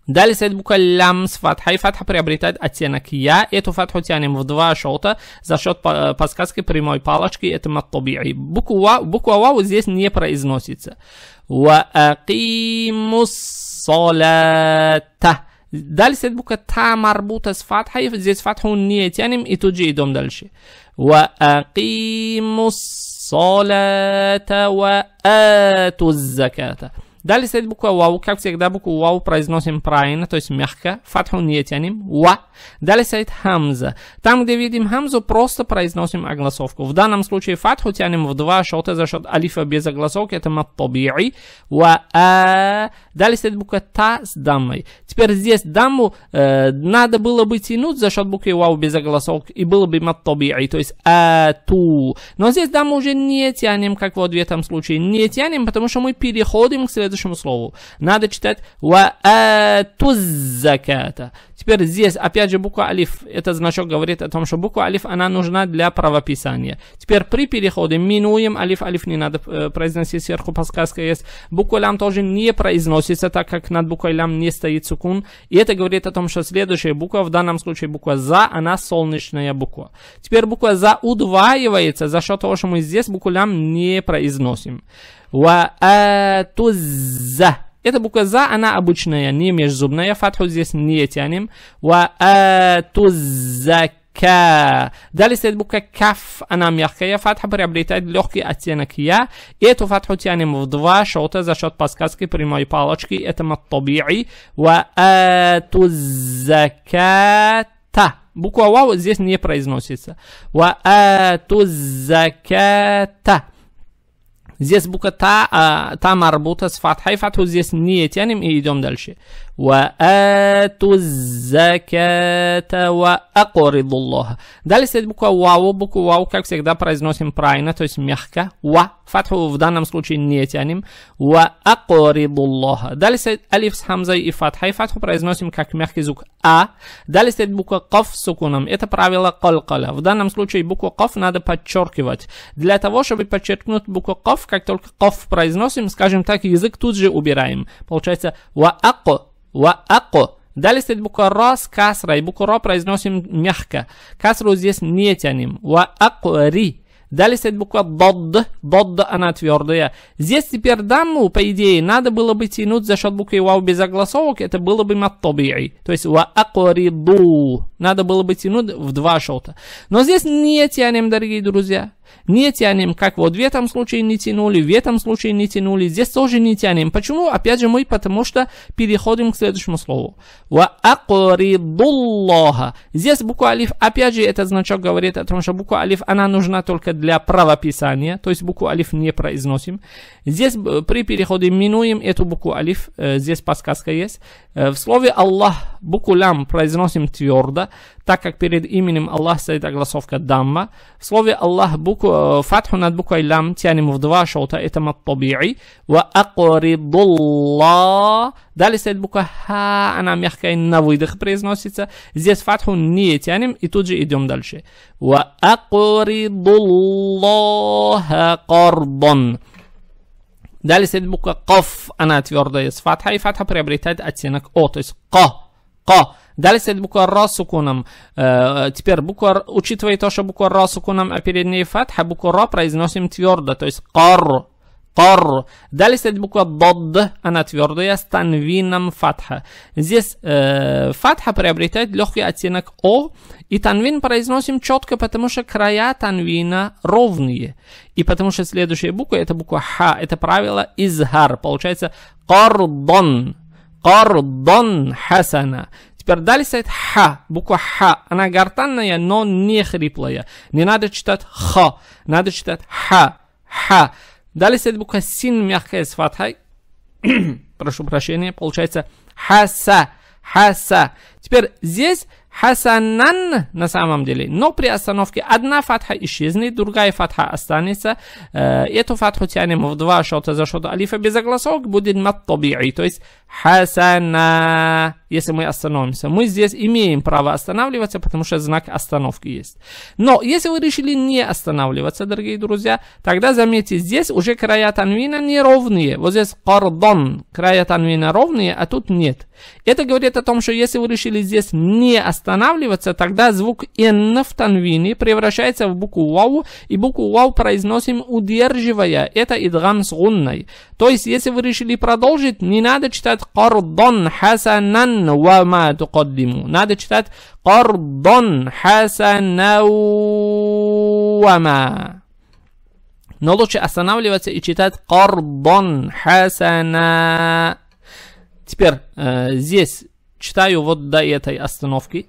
Далее стоит буква лям с фатхой. Фатха приобретает оттенок я. Эту фатху тянем в два шота за счет э, подсказки прямой палочки. Это маттаби'и. Буква, буква вау здесь не произносится. Ва Далее стоит буква та марбута с фатхой. Здесь фатху не тянем и тут же идем дальше. Ва акимус الصلاة وآتوا الزكاة Далее стоит буква вау. Как всегда, букву вау произносим правильно, то есть мягко. Фатху не тянем. Ва. Далее стоит хамза. Там, где видим хамзу, просто произносим огласовку. В данном случае фатху тянем в два шота за счет алифа без огласовки. Это маттабири. Ва. А. Далее стоит буква та с дамой. Теперь здесь даму э, надо было бы тянуть за счет буквы вау без огласовки. И было бы маттабири, то есть а ту. Но здесь даму уже не тянем, как в ответном случае. Не тянем, потому что мы переходим к следующему следующему слову. Надо читать заката. Теперь здесь, опять же, буква алиф. Этот значок говорит о том, что буква алиф, она нужна для правописания. Теперь при переходе минуем алиф. Алиф не надо э, произносить, сверху подсказка есть. Буква лям тоже не произносится, так как над буквой лям не стоит сукун. И это говорит о том, что следующая буква, в данном случае буква за, она солнечная буква. Теперь буква за удваивается за счет того, что мы здесь букву лям не произносим. Ва-туз-за. эта буква «за», она обычная, не межзубная. Фатху здесь не тянем. «Ва-а-ту-за-ка». Далее стоит буква «каф», она мягкая. Фатха приобретает легкий оттенок «я». Эту фатху тянем в два шота за счет подсказки прямой палочки. Это «маттаби'i». «Ва-а-ту-за-ка-та». Буква «вау» здесь не произносится. «Ва-а-ту-за-ка-та» здесь буква та, а, та марбута с фатхой, фатху здесь не тянем и идем дальше. وآتوا الزكاة وأقرضوا الله. Далее следует буква вау. буква вау, как всегда, произносим правильно, то есть мягко. Ва. Фатху в данном случае не тянем. وأقرضوا الله. Далее следует алиф с хамзой и фатхой. Фатху произносим как мягкий звук А. Далее следует буква каф с сукуном. Это правило калкала. В данном случае буква каф надо подчеркивать. Для того, чтобы подчеркнуть букву каф, как только ков произносим, скажем так, язык тут же убираем. Получается ваако, ваако. Далее стоит буква ра с касрой. Букву ра произносим мягко. Касру здесь не тянем. Ваакри. Далее стоит буква бод бод она твердая. Здесь теперь данную, по идее, надо было бы тянуть за счет буквы «вау» без огласовок. Это было бы «маттаби'и». То есть «ва акориду». Надо было бы тянуть в два шота. Но здесь не тянем, дорогие друзья. Не тянем, как вот в этом случае не тянули, в этом случае не тянули. Здесь тоже не тянем. Почему? Опять же мы, потому что переходим к следующему слову. «Ва акоридуллаха». Здесь буква «алиф», опять же, этот значок говорит о том, что буква «алиф», она нужна только для правописания, то есть букву алиф не произносим. Здесь э, при переходе минуем эту букву алиф, э, здесь подсказка есть. Э, в слове Аллах букву лям произносим твердо, так как перед именем Аллах стоит огласовка дамма. В слове Аллах букву, фатху над буквой лям тянем в два шоута, это маттаби'i. Ва акридулла. Далее стоит буква ха, она мягкая на выдох произносится. Здесь фатху не тянем и тут же идем дальше. وأقرضوا الله قرضا Dalje sledi bukva kof, a natvrdo je s fatha i fatha приобретает оттенок о, то есть ко, ко. Далее следует буква Ро с укуном. Э, теперь буква, учитывая то, что буква Ро с укуном, а перед ней фатха, букву Ро произносим твердо, то есть кор, кар. Далее стоит буква дод, она твердая, с танвином фатха. Здесь э, фатха приобретает легкий оттенок о, и танвин произносим четко, потому что края танвина ровные. И потому что следующая буква это буква ха, это правило изгар, получается кардон. Кардон хасана. Теперь далее стоит ха, буква ха. Она гортанная, но не хриплая. Не надо читать ха, надо читать ха, ха. Далее следует буква син, мягкая с фатхой. Прошу прощения, получается хаса, хаса. Теперь здесь Хасанан на самом деле, но при остановке одна фатха исчезнет, другая фатха останется. Э, эту фатху тянем в два шота за шот алифа без огласок, будет маттаби'и, то есть хасана, если мы остановимся. Мы здесь имеем право останавливаться, потому что знак остановки есть. Но если вы решили не останавливаться, дорогие друзья, тогда заметьте, здесь уже края танвина неровные. Вот здесь кордон, края танвина ровные, а тут нет. Это говорит о том, что если вы решили здесь не остановиться, останавливаться, тогда звук «н» в танвине превращается в букву «вау», и букву «вау» произносим, удерживая это идгам с гунной. То есть, если вы решили продолжить, не надо читать «кардон хасанан ва ма тукаддиму». Надо читать «кардон хасанан ва ма». Но лучше останавливаться и читать «кардон хасана». Теперь э, здесь читаю вот до этой остановки.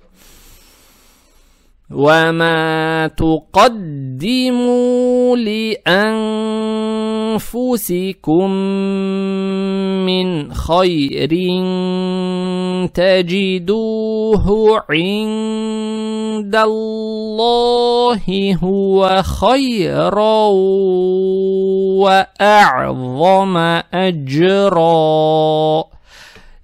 وما تقدموا لانفسكم من خير تجدوه عند الله هو خيرا واعظم اجرا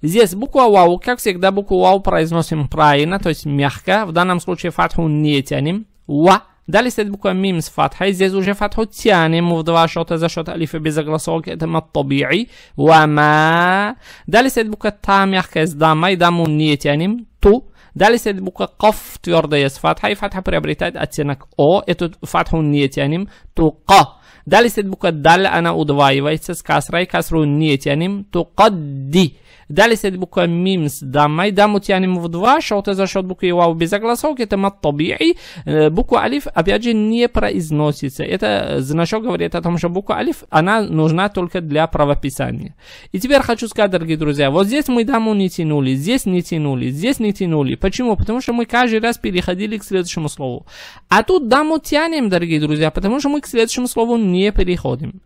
Здесь буква вау, как всегда, букву вау произносим правильно, то есть мягко. В данном случае фатху не тянем. Ва. Далее стоит буква мим с фатхой. Здесь уже фатху тянем в два счета за счет алифа без огласовок. Это маттаби'i. Вама. Далее стоит буква та мягкая с дамой. Даму не тянем. Ту. Далее стоит буква каф твердая с фатхой. Фатха приобретает оттенок о. Эту фатху не тянем. Тука. Далее стоит буква даль. Она удваивается с касрой. Касру не тянем. Тукадди. Далее стоит буква мимс. Дамай, Даму тянем в 2, шот за счет буквы вау без огласовки, там от тобиэй. Буква алиф, опять а же, не произносится. Это значок говорит о том, что буква алиф, она нужна только для правописания. И теперь хочу сказать, дорогие друзья, вот здесь мы даму не тянули, здесь не тянули, здесь не тянули. Почему? Потому что мы каждый раз переходили к следующему слову. А тут даму тянем, дорогие друзья, потому что мы к следующему слову не переходим.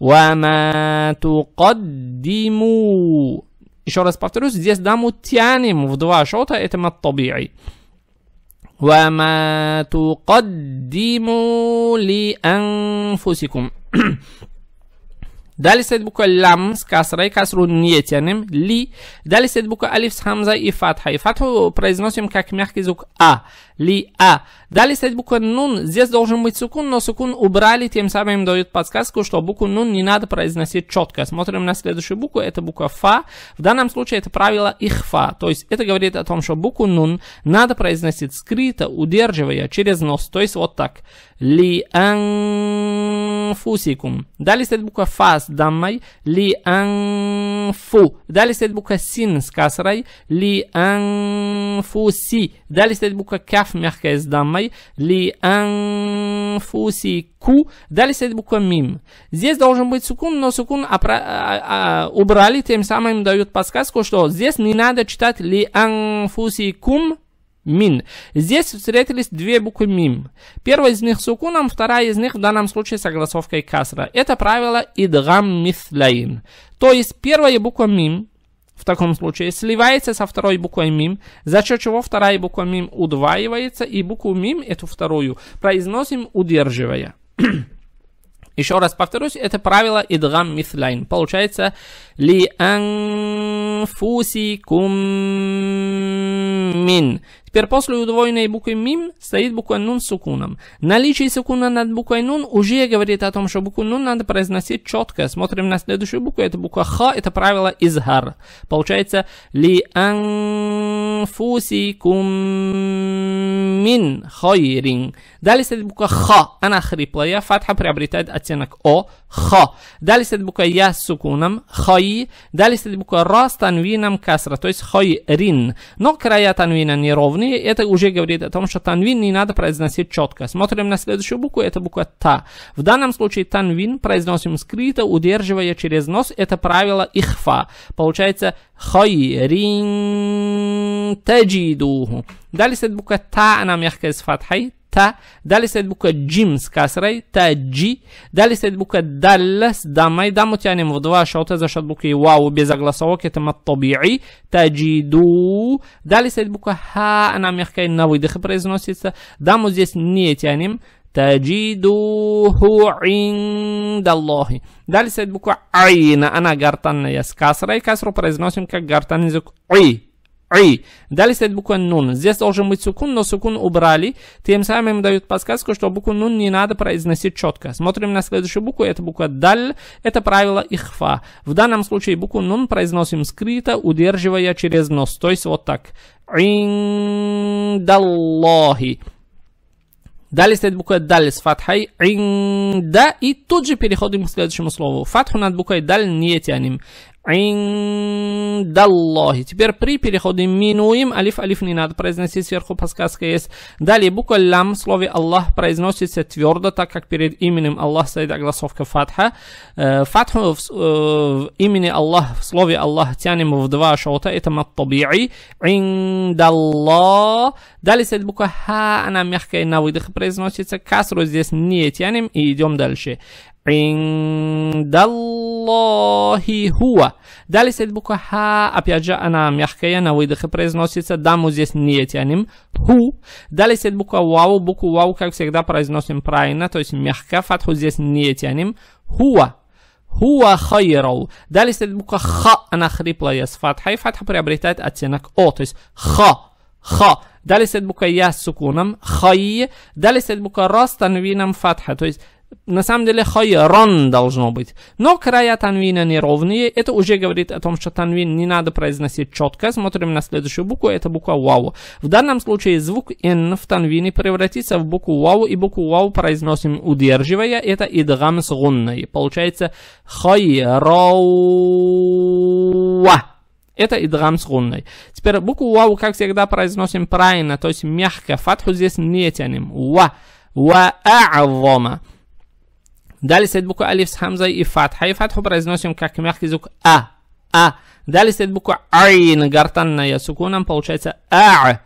وما تقدموا еще раз повторюсь, здесь даму тянем в два шота, это мат таби'и. وما تقدموا لأنفسكم Далее след буква лям с касрой, касру не тянем, ли. Далее след буква алиф с хамзой и фатха. И фатху произносим как мягкий звук а, ли а. Далее след буква нун, здесь должен быть сукун, но сукун убрали, тем самым дают подсказку, что букву нун не надо произносить четко. Смотрим на следующую букву, это буква фа. В данном случае это правило ихфа, то есть это говорит о том, что букву нун надо произносить скрыто, удерживая через нос, то есть вот так li anfusikum. Dalje sled buka fa s dammaj, li anfu. Dalje sled buka sin s kasraj, li anfusi. Dalje sled buka kaf mjehka s dammaj, li anfusiku. Далее следует буква мим. Здесь должен быть сукун, но сукун опра- а, а, убрали, тем самым дают подсказку, что здесь не надо читать ли анфусикум, Мин. Здесь встретились две буквы мим. Первая из них сукуном, вторая из них в данном случае с огласовкой касра. Это правило идгам мислаин. То есть первая буква мим в таком случае сливается со второй буквой мим, за счет чего вторая буква мим удваивается, и букву мим, эту вторую, произносим удерживая. Еще раз повторюсь, это правило идгам Мислаин. Получается ли анфусикум мин. Теперь после удвоенной буквы мим стоит буква нун с сукуном. Наличие сукуна над буквой нун уже говорит о том, что букву нун надо произносить четко. Смотрим на следующую букву. Это буква ха. это правило изгар. Получается ли анфусикум мин хойрин. Далее стоит буква ха. она хриплая, фатха приобретает оттенок о, Ха. Далее стоит буква я с сукуном, хой хай. Далее стоит буква ра с танвином касра, то есть хайрин. Но края танвина неровные, это уже говорит о том, что танвин не надо произносить четко. Смотрим на следующую букву, это буква та. В данном случае танвин произносим скрыто, удерживая через нос, это правило ихфа. Получается хайрин таджидуху. Далее стоит буква та, она мягкая с фатхой, تا دا لی بوكا جيمس جیمز تا جي دا لی سید بوکا دا لس دامای دامو تیانیم و بوكي واو بیزا گلاساو که تمت تا جي دو دا لی بوكا ها انا یخ که نوی دخ پریزنوسی تا دامو زیست نیه تیانیم تجده عند الله دلیل سید بکو عین انا گرتن یس کسره کسر رو پریزنوسیم که گرتن и. Далее стоит буква нун. Здесь должен быть сукун, но сукун убрали. Тем самым дают подсказку, что букву нун не надо произносить четко. Смотрим на следующую букву. Это буква даль. Это правило ихфа. В данном случае букву нун произносим скрыто, удерживая через нос. То есть вот так. Индаллохи. Далее стоит буква даль с фатхой инда, и тут же переходим к следующему слову. Фатху над буквой даль не тянем. Индаллахи. Теперь при переходе минуем алиф алиф не надо произносить, сверху подсказка есть. Далее буква лам в слове Аллах произносится твердо, так как перед именем Аллах стоит огласовка фатха. Э, Фатху в, э, в имени Аллах, в слове Аллах тянем в два шота, это маттаби'и. Индаллах. Далее стоит буква ха, она мягкая на выдохе произносится. Касру здесь не тянем и идем дальше. Индаллахи хуа. Далее стоит буква ха. Опять же, она мягкая, на выдохе произносится. Даму здесь не тянем. Ху. Далее стоит буква вау. Букву вау, как всегда, произносим правильно, то есть мягко. Фатху здесь не тянем. Хуа. Хуа хайрау. Далее стоит буква ха. Она хриплая с фатхой. Фатха приобретает оттенок о, то есть ха. Ха. Далее стоит буква я с сукуном. Хай. Далее стоит буква ра с танвином фатха. То есть на самом деле хайрон должно быть. Но края танвина неровные. Это уже говорит о том, что танвин не надо произносить четко. Смотрим на следующую букву. Это буква вау. В данном случае звук н в танвине превратится в букву вау. И букву вау произносим удерживая. Это идгам с гунной. Получается хайроуа. Это идгам с гунной. Теперь букву вау, как всегда, произносим правильно. То есть мягко. Фатху здесь не тянем. Ва. Ва-а'вама. Далее стоит буква алиф с хамзой и фатхой. Фатху произносим как мягкий звук а. А. Далее стоит буква айн, гортанная сукуном, получается а.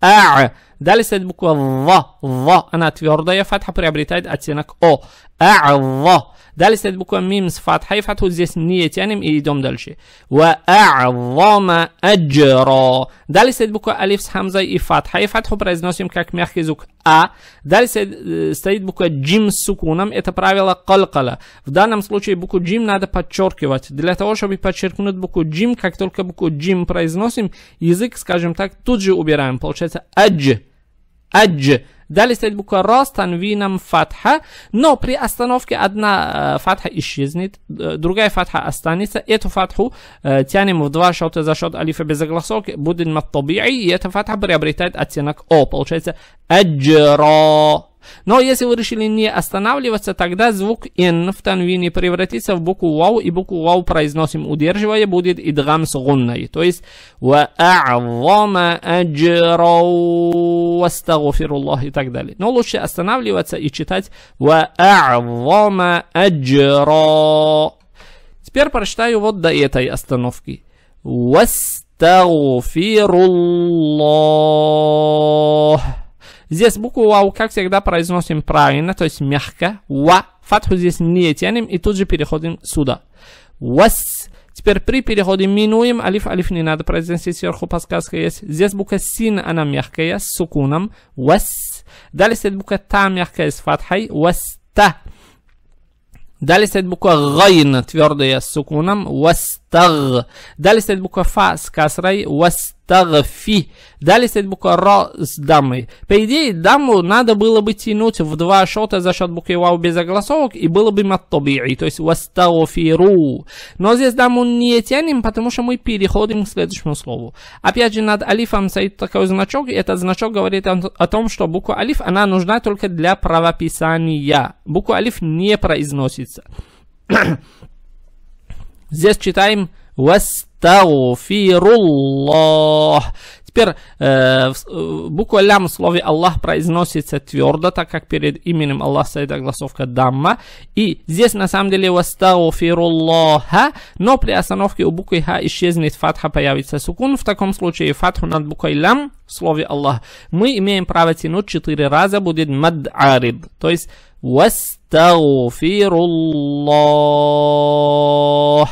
А. Далее стоит буква в. В. Она твердая, фатха приобретает оттенок о. А. В. Далее стоит буква мим с фатхой. Фатху здесь не тянем и идем дальше. وَأَعْظَمَ أَجْرًا Далее стоит буква алиф с хамзой и фатхой. Фатху произносим как мягкий звук а. Далее стоит, э, стоит буква джим с сукуном. Это правило калкала. В данном случае букву джим надо подчеркивать. Для того, чтобы подчеркнуть букву джим, как только букву джим произносим, язык, скажем так, тут же убираем. Получается адж. Адж. Далее стоит буква Ра с танвином фатха, но при остановке одна э, фатха исчезнет, э, другая фатха останется. Эту фатху э, тянем в два счета за счет алифа без огласовки, будем маттаби'и, и эта фатха приобретает оттенок О. Получается, аджра. Но если вы решили не останавливаться, тогда звук «н» в танвине превратится в букву «вау», и букву «вау» произносим удерживая, будет «идгам с гунной». То есть «ва'авама аджирау астагуфируллах» и так далее. Но лучше останавливаться и читать «ва'авама аджирау». Теперь прочитаю вот до этой остановки. «Вастагуфируллах». Здесь буква У как всегда, произносим правильно, то есть мягко. Ва. Фатху здесь не тянем и тут же переходим сюда. Вас. Теперь при переходе минуем алиф, алиф не надо произносить, сверху подсказка есть. Здесь буква син, она мягкая, с сукуном. Вас. Далее стоит буква та мягкая с фатхой. Вас та. Далее стоит буква гайн, твердая с сукуном. Вастаг. Далее стоит буква фа с касрой. Вастаг. Тагфи. Далее стоит буква Ро с дамой. По идее, даму надо было бы тянуть в два шота за счет буквы Вау без огласовок, и было бы Маттабири, то есть Вастауфиру. Но здесь даму не тянем, потому что мы переходим к следующему слову. Опять же, над алифом стоит такой значок, и этот значок говорит о том, что буква алиф, она нужна только для правописания. Буква алиф не произносится. здесь читаем Вастауфиру. Астауфируллах. Теперь э, буква лям в э, слове Аллах произносится твердо, так как перед именем Аллах стоит огласовка дамма. И здесь на самом деле вастауфируллаха, но при остановке у буквы ха исчезнет фатха, появится сукун. В таком случае фатху над буквой лям в слове Аллах. Мы имеем право тянуть четыре раза, будет мад'арид, то есть вастауфируллах.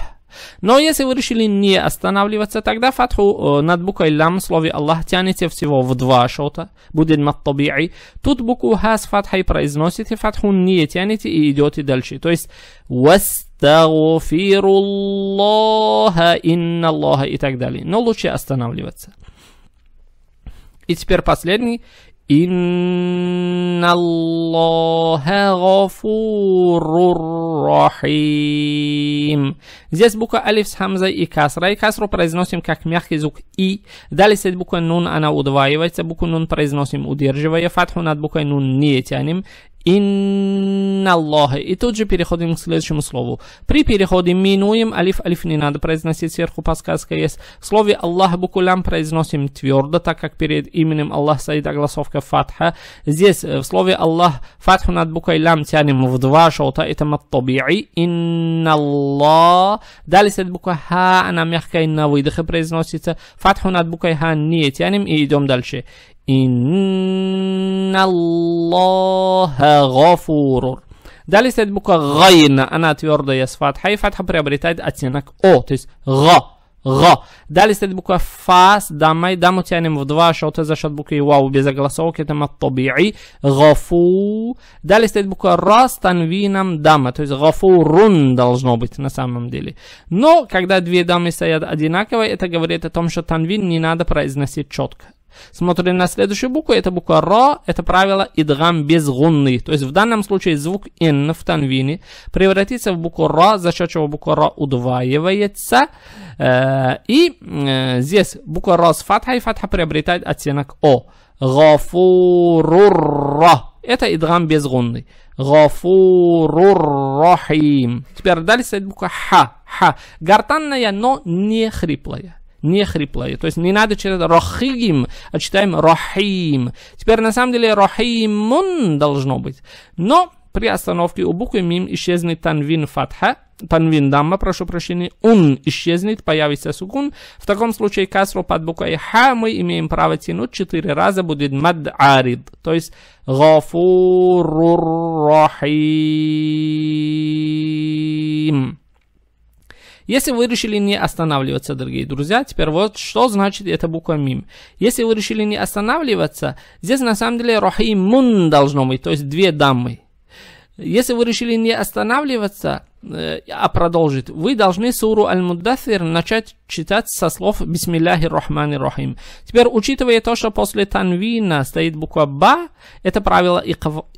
Но если вы решили не останавливаться, тогда фатху э, над буквой лям в слове Аллах тянете всего в два шота, будет маттаби'и. Тут букву ха с фатхой произносите, фатху не тянете и идете дальше. То есть вастагфируллаха инна Аллаха и так далее. Но лучше останавливаться. И теперь последний Инна الله غفور Рахим. Здесь буква алиф с хамзой и касрой. Касру произносим как мягкий звук и. Далее стоит буква нун, она удваивается. Букву нун произносим удерживая. Фатху над буквой нун не тянем. Инналлахи. И тут же переходим к следующему слову. При переходе минуем алиф, алиф не надо произносить, сверху подсказка есть. В слове Аллах букулям произносим твердо, так как перед именем Аллах стоит огласовка фатха. Здесь э, в слове Аллах фатху над буквой лям тянем в два шота, это маттаби'i. Инналлах. Далее стоит буква ха, она мягкая на выдохе произносится. Фатху над буквой ха не тянем и идем дальше. Инна Аллаха гафурур. Далее стоит буква гайна. Она твердая с фатхой. Фатха приобретает оттенок О, то есть га. га. Далее стоит буква Фа с Даму тянем в два шота за счет буквы Вау без огласовок. Это Маттаби'i. Гафу. Далее стоит буква Ра с дама. То есть Гафурун должно быть на самом деле. Но когда две дамы стоят одинаковые, это говорит о том, что танвин не надо произносить четко. Смотрим на следующую букву. Это буква Ро. Это правило идгам без гунны. То есть в данном случае звук Н в танвине превратится в букву Ро, за счет чего буква Ро удваивается. Э, и э, здесь буква Ро с фатхой. Фатха приобретает оттенок О. Гафурурра. Это идгам без гунны. Гафуруррахим. Теперь дальше буква Х. Х. Гортанная, но не хриплая не хриплое. То есть не надо читать рахим, а читаем рахим. Теперь на самом деле рахимун должно быть. Но при остановке у буквы мим исчезнет танвин фатха, танвин дамма, прошу прощения, он исчезнет, появится сукун. В таком случае касру под буквой ха мы имеем право тянуть четыре раза будет мад арид, то есть Гафур рахим. Если вы решили не останавливаться, дорогие друзья, теперь вот что значит эта буква мим. Если вы решили не останавливаться, здесь на самом деле рохимун должно быть, то есть две дамы. Если вы решили не останавливаться, э, а продолжить, вы должны суру Аль-Муддафир начать читать со слов Бисмилляхи Рахмани Рахим. Теперь, учитывая то, что после танвина стоит буква Ба, это правило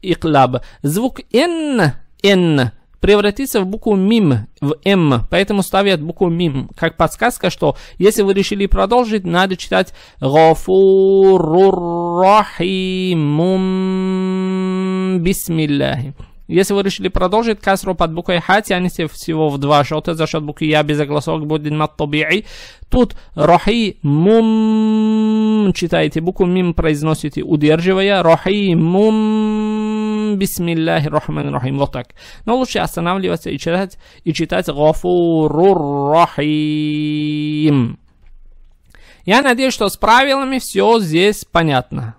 иклаб. Звук Н, Н превратится в букву мим, в м, «эм». поэтому ставят букву мим, как подсказка, что если вы решили продолжить, надо читать гафуруррахимум Бисмиллахи если вы решили продолжить касру под буквой ха, тянете всего в два шота за счет буквы я без огласок будет маттаби'и. Тут рохи мум читаете букву мим произносите удерживая рохи мум бисмиллахи рахман рахим. Вот так. Но лучше останавливаться и читать, и читать гафурур рахим. Я надеюсь, что с правилами все здесь понятно.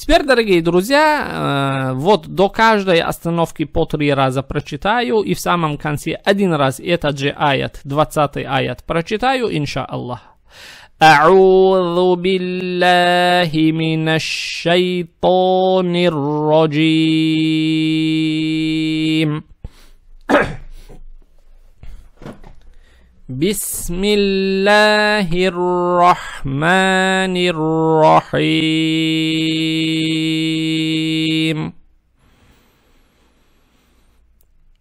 Теперь, дорогие друзья, э, вот до каждой остановки по три раза прочитаю и в самом конце один раз этот же аят, 20 аят прочитаю, инша Аллах. أعوذ بالله من الشيطان الرجيم بسم الله الرحمن الرحيم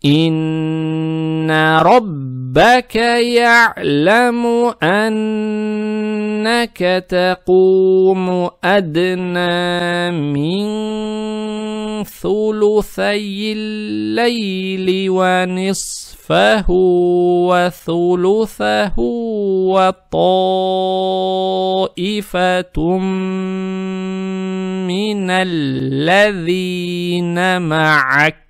إن رب ربك يعلم أنك تقوم أدنى من ثلثي الليل ونصفه وثلثه وطائفة من الذين معك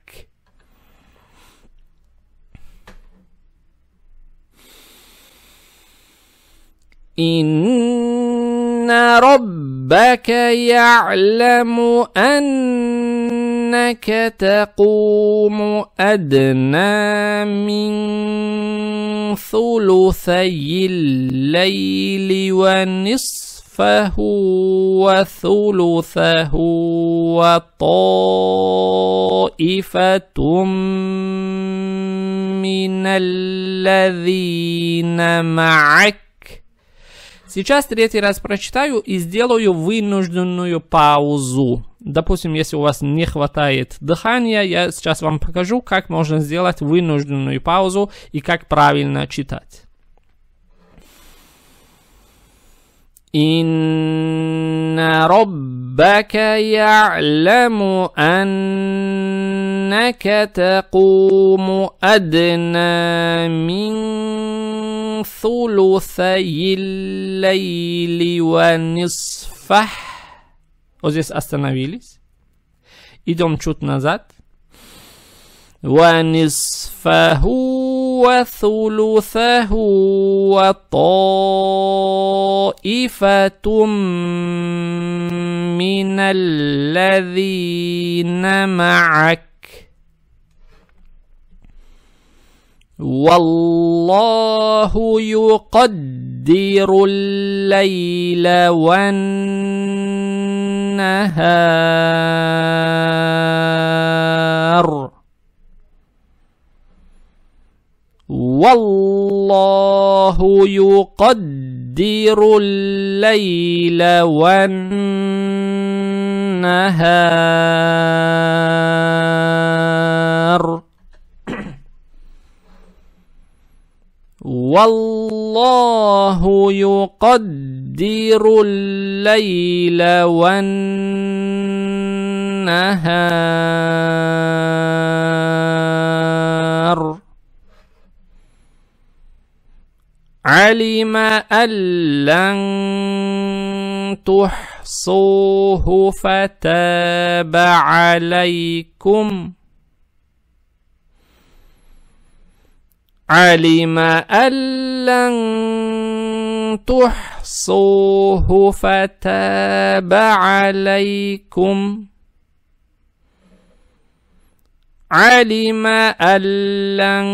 إن ربك يعلم أنك تقوم أدنى من ثلثي الليل ونصفه وثلثه وطائفة من الذين معك Сейчас третий раз прочитаю и сделаю вынужденную паузу. Допустим, если у вас не хватает дыхания, я сейчас вам покажу, как можно сделать вынужденную паузу и как правильно читать. إن ربك يعلم أنك تقوم أدنى من ثلثي الليل ونصفه Вот أستنابيليس остановились. تشوت نزات ونصفه وثلثه وطائفة من الذين معك والله يقدر الليل والنهار والله يقدر الليل والنهار والله يقدر الليل والنهار علم أن لن تحصوه فتاب عليكم علم أن لن تحصوه فتاب عليكم علم أن لن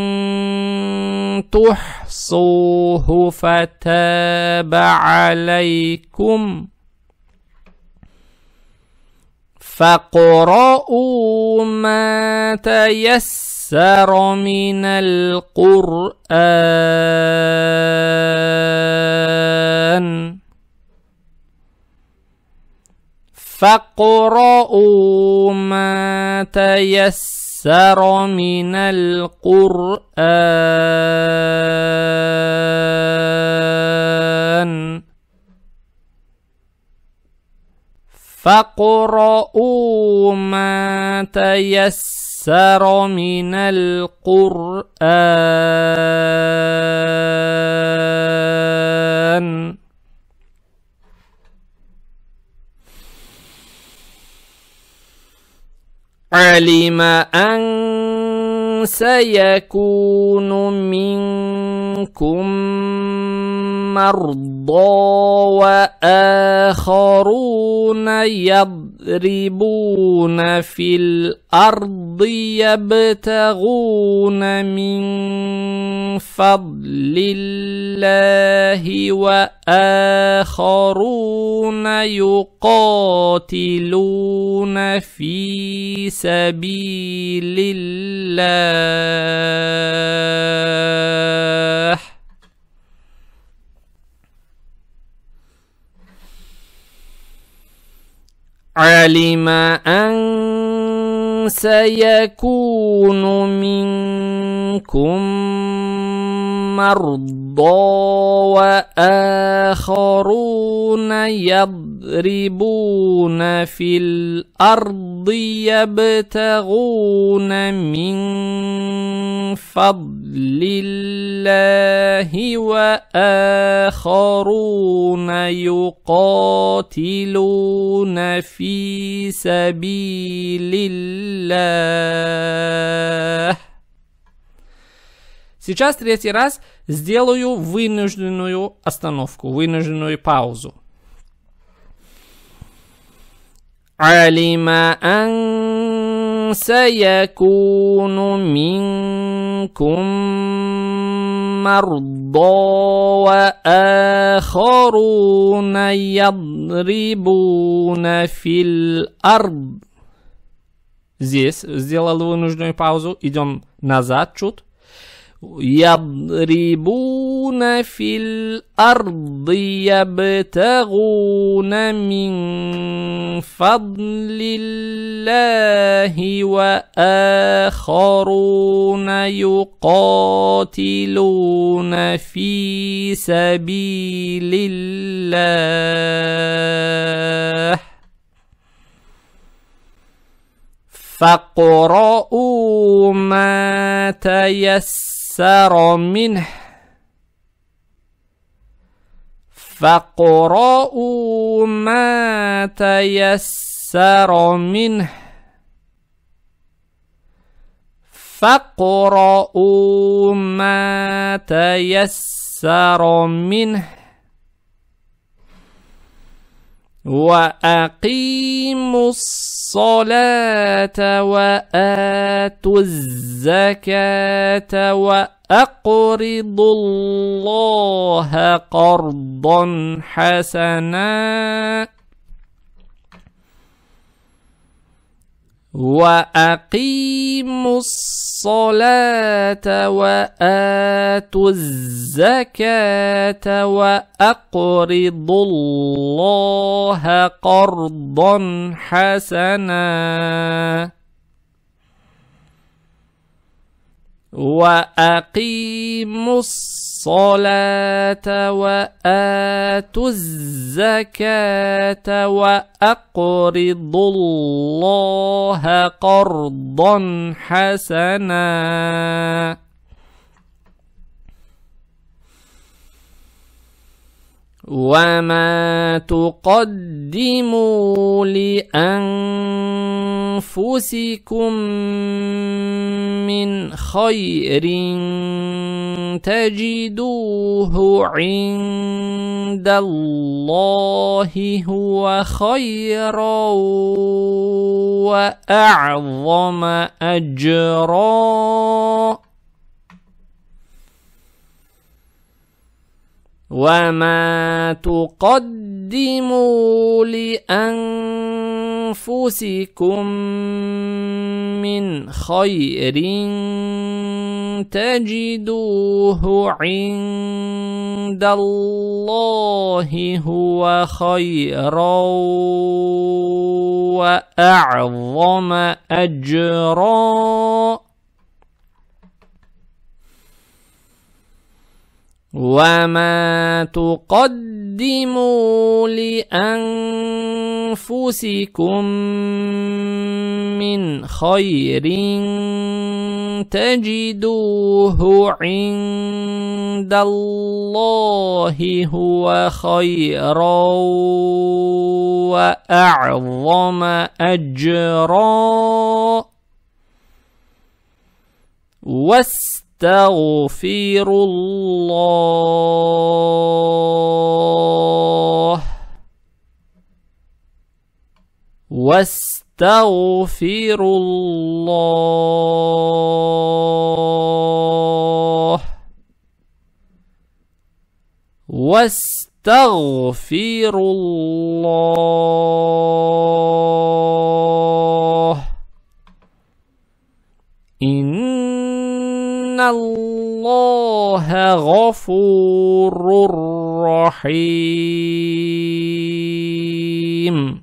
تحصوه فتاب عليكم فاقرؤوا ما تيسر من القرآن فاقرؤوا ما تيسر من القرآن فاقرؤوا ما تيسر من القرآن علم أن سيكون منكم المرضى وآخرون يضربون في الأرض يبتغون من فضل الله وآخرون يقاتلون في سبيل الله علم أن سيكون منكم مرضى وآخرون يضربون في الأرض يبتغون من فضل الله وآخرون يقاتلون في سبيل الله الله Сейчас третий раз сделаю вынужденную остановку, вынужденную паузу. علم أن سيكون منكم مرضى وآخرون يضربون في الأرض здесь сделал вынужденную паузу, идем назад чуть. يضربون في الأرض يبتغون من فضل الله وآخرون يقاتلون في سبيل الله فاقرؤوا ما تيسر منه فاقرؤوا ما تيسر منه فاقرؤوا ما تيسر منه وأقيموا الصلاة وآتوا الزكاة وأقرضوا الله قرضا حسناً وأقيموا الصلاة وآتوا الزكاة وأقرضوا الله قرضا حسناً وأقيموا الصلاة وآتوا الزكاة وأقرضوا الله قرضا حسناً وما تقدموا لانفسكم من خير تجدوه عند الله هو خيرا واعظم اجرا وما تقدموا لأنفسكم من خير تجدوه عند الله هو خيرا وأعظم أجرا وما تقدموا لانفسكم من خير تجدوه عند الله هو خيرا واعظم اجرا أستغفر الله واستغفر الله واستغفر الله إن الله غفور رحيم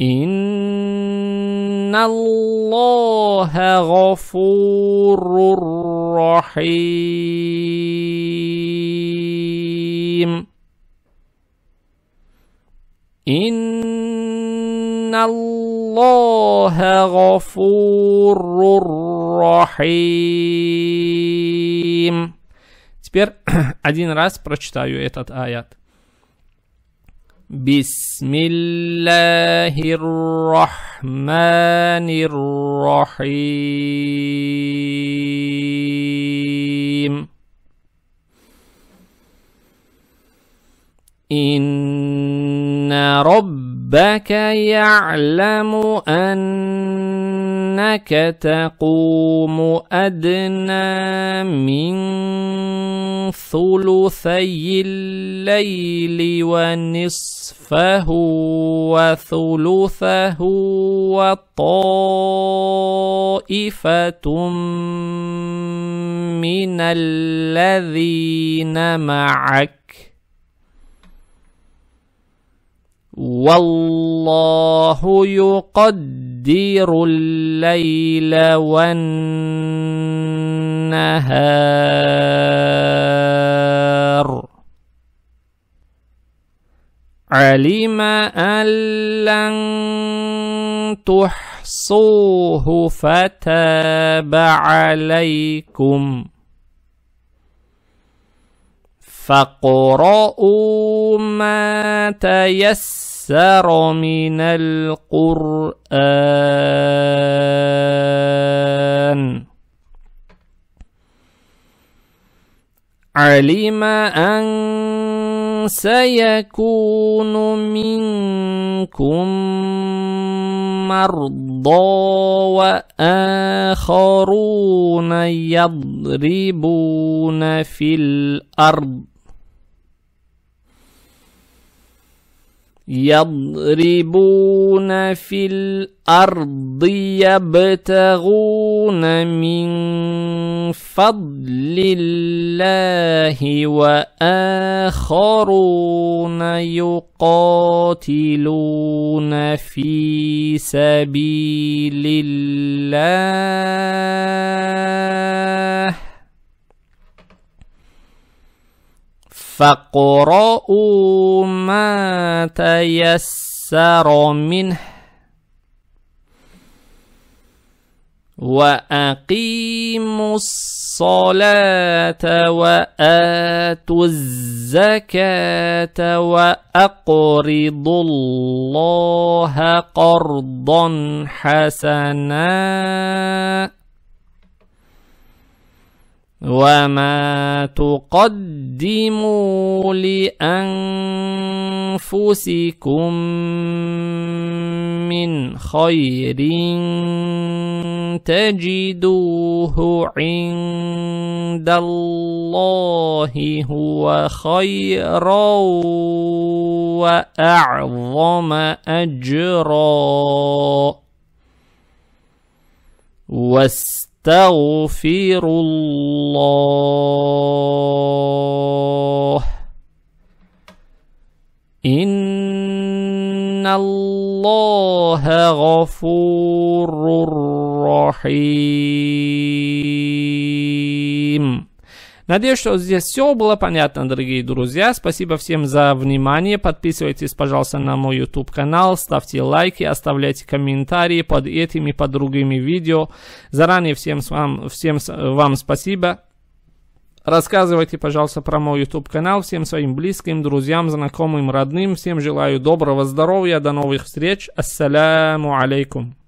إن الله غفور رحيم إن الله الله غفور рахим. Теперь один раз прочитаю этот аят. Бисмиллахиррахманиррахим. Инна Рабб ربك يعلم أنك تقوم أدنى من ثلثي الليل ونصفه وثلثه وطائفة من الذين معك والله يقدر الليل والنهار علم أن لن تحصوه فتاب عليكم فاقرؤوا ما تيسر من القرآن علم أن سيكون منكم مرضى وآخرون يضربون في الأرض يضربون في الأرض يبتغون من فضل الله وآخرون يقاتلون في سبيل الله فاقرؤوا ما تيسر منه وأقيموا الصلاة وآتوا الزكاة وأقرضوا الله قرضا حسناً وما تقدموا لانفسكم من خير تجدوه عند الله هو خيرا واعظم اجرا أستغفر الله إن الله غفور رحيم Надеюсь, что здесь все было понятно, дорогие друзья. Спасибо всем за внимание. Подписывайтесь, пожалуйста, на мой YouTube канал, ставьте лайки, оставляйте комментарии под этими под другими видео. Заранее всем вам, всем вам спасибо. Рассказывайте, пожалуйста, про мой YouTube канал всем своим близким, друзьям, знакомым, родным. Всем желаю доброго здоровья, до новых встреч. Ассаляму алейкум.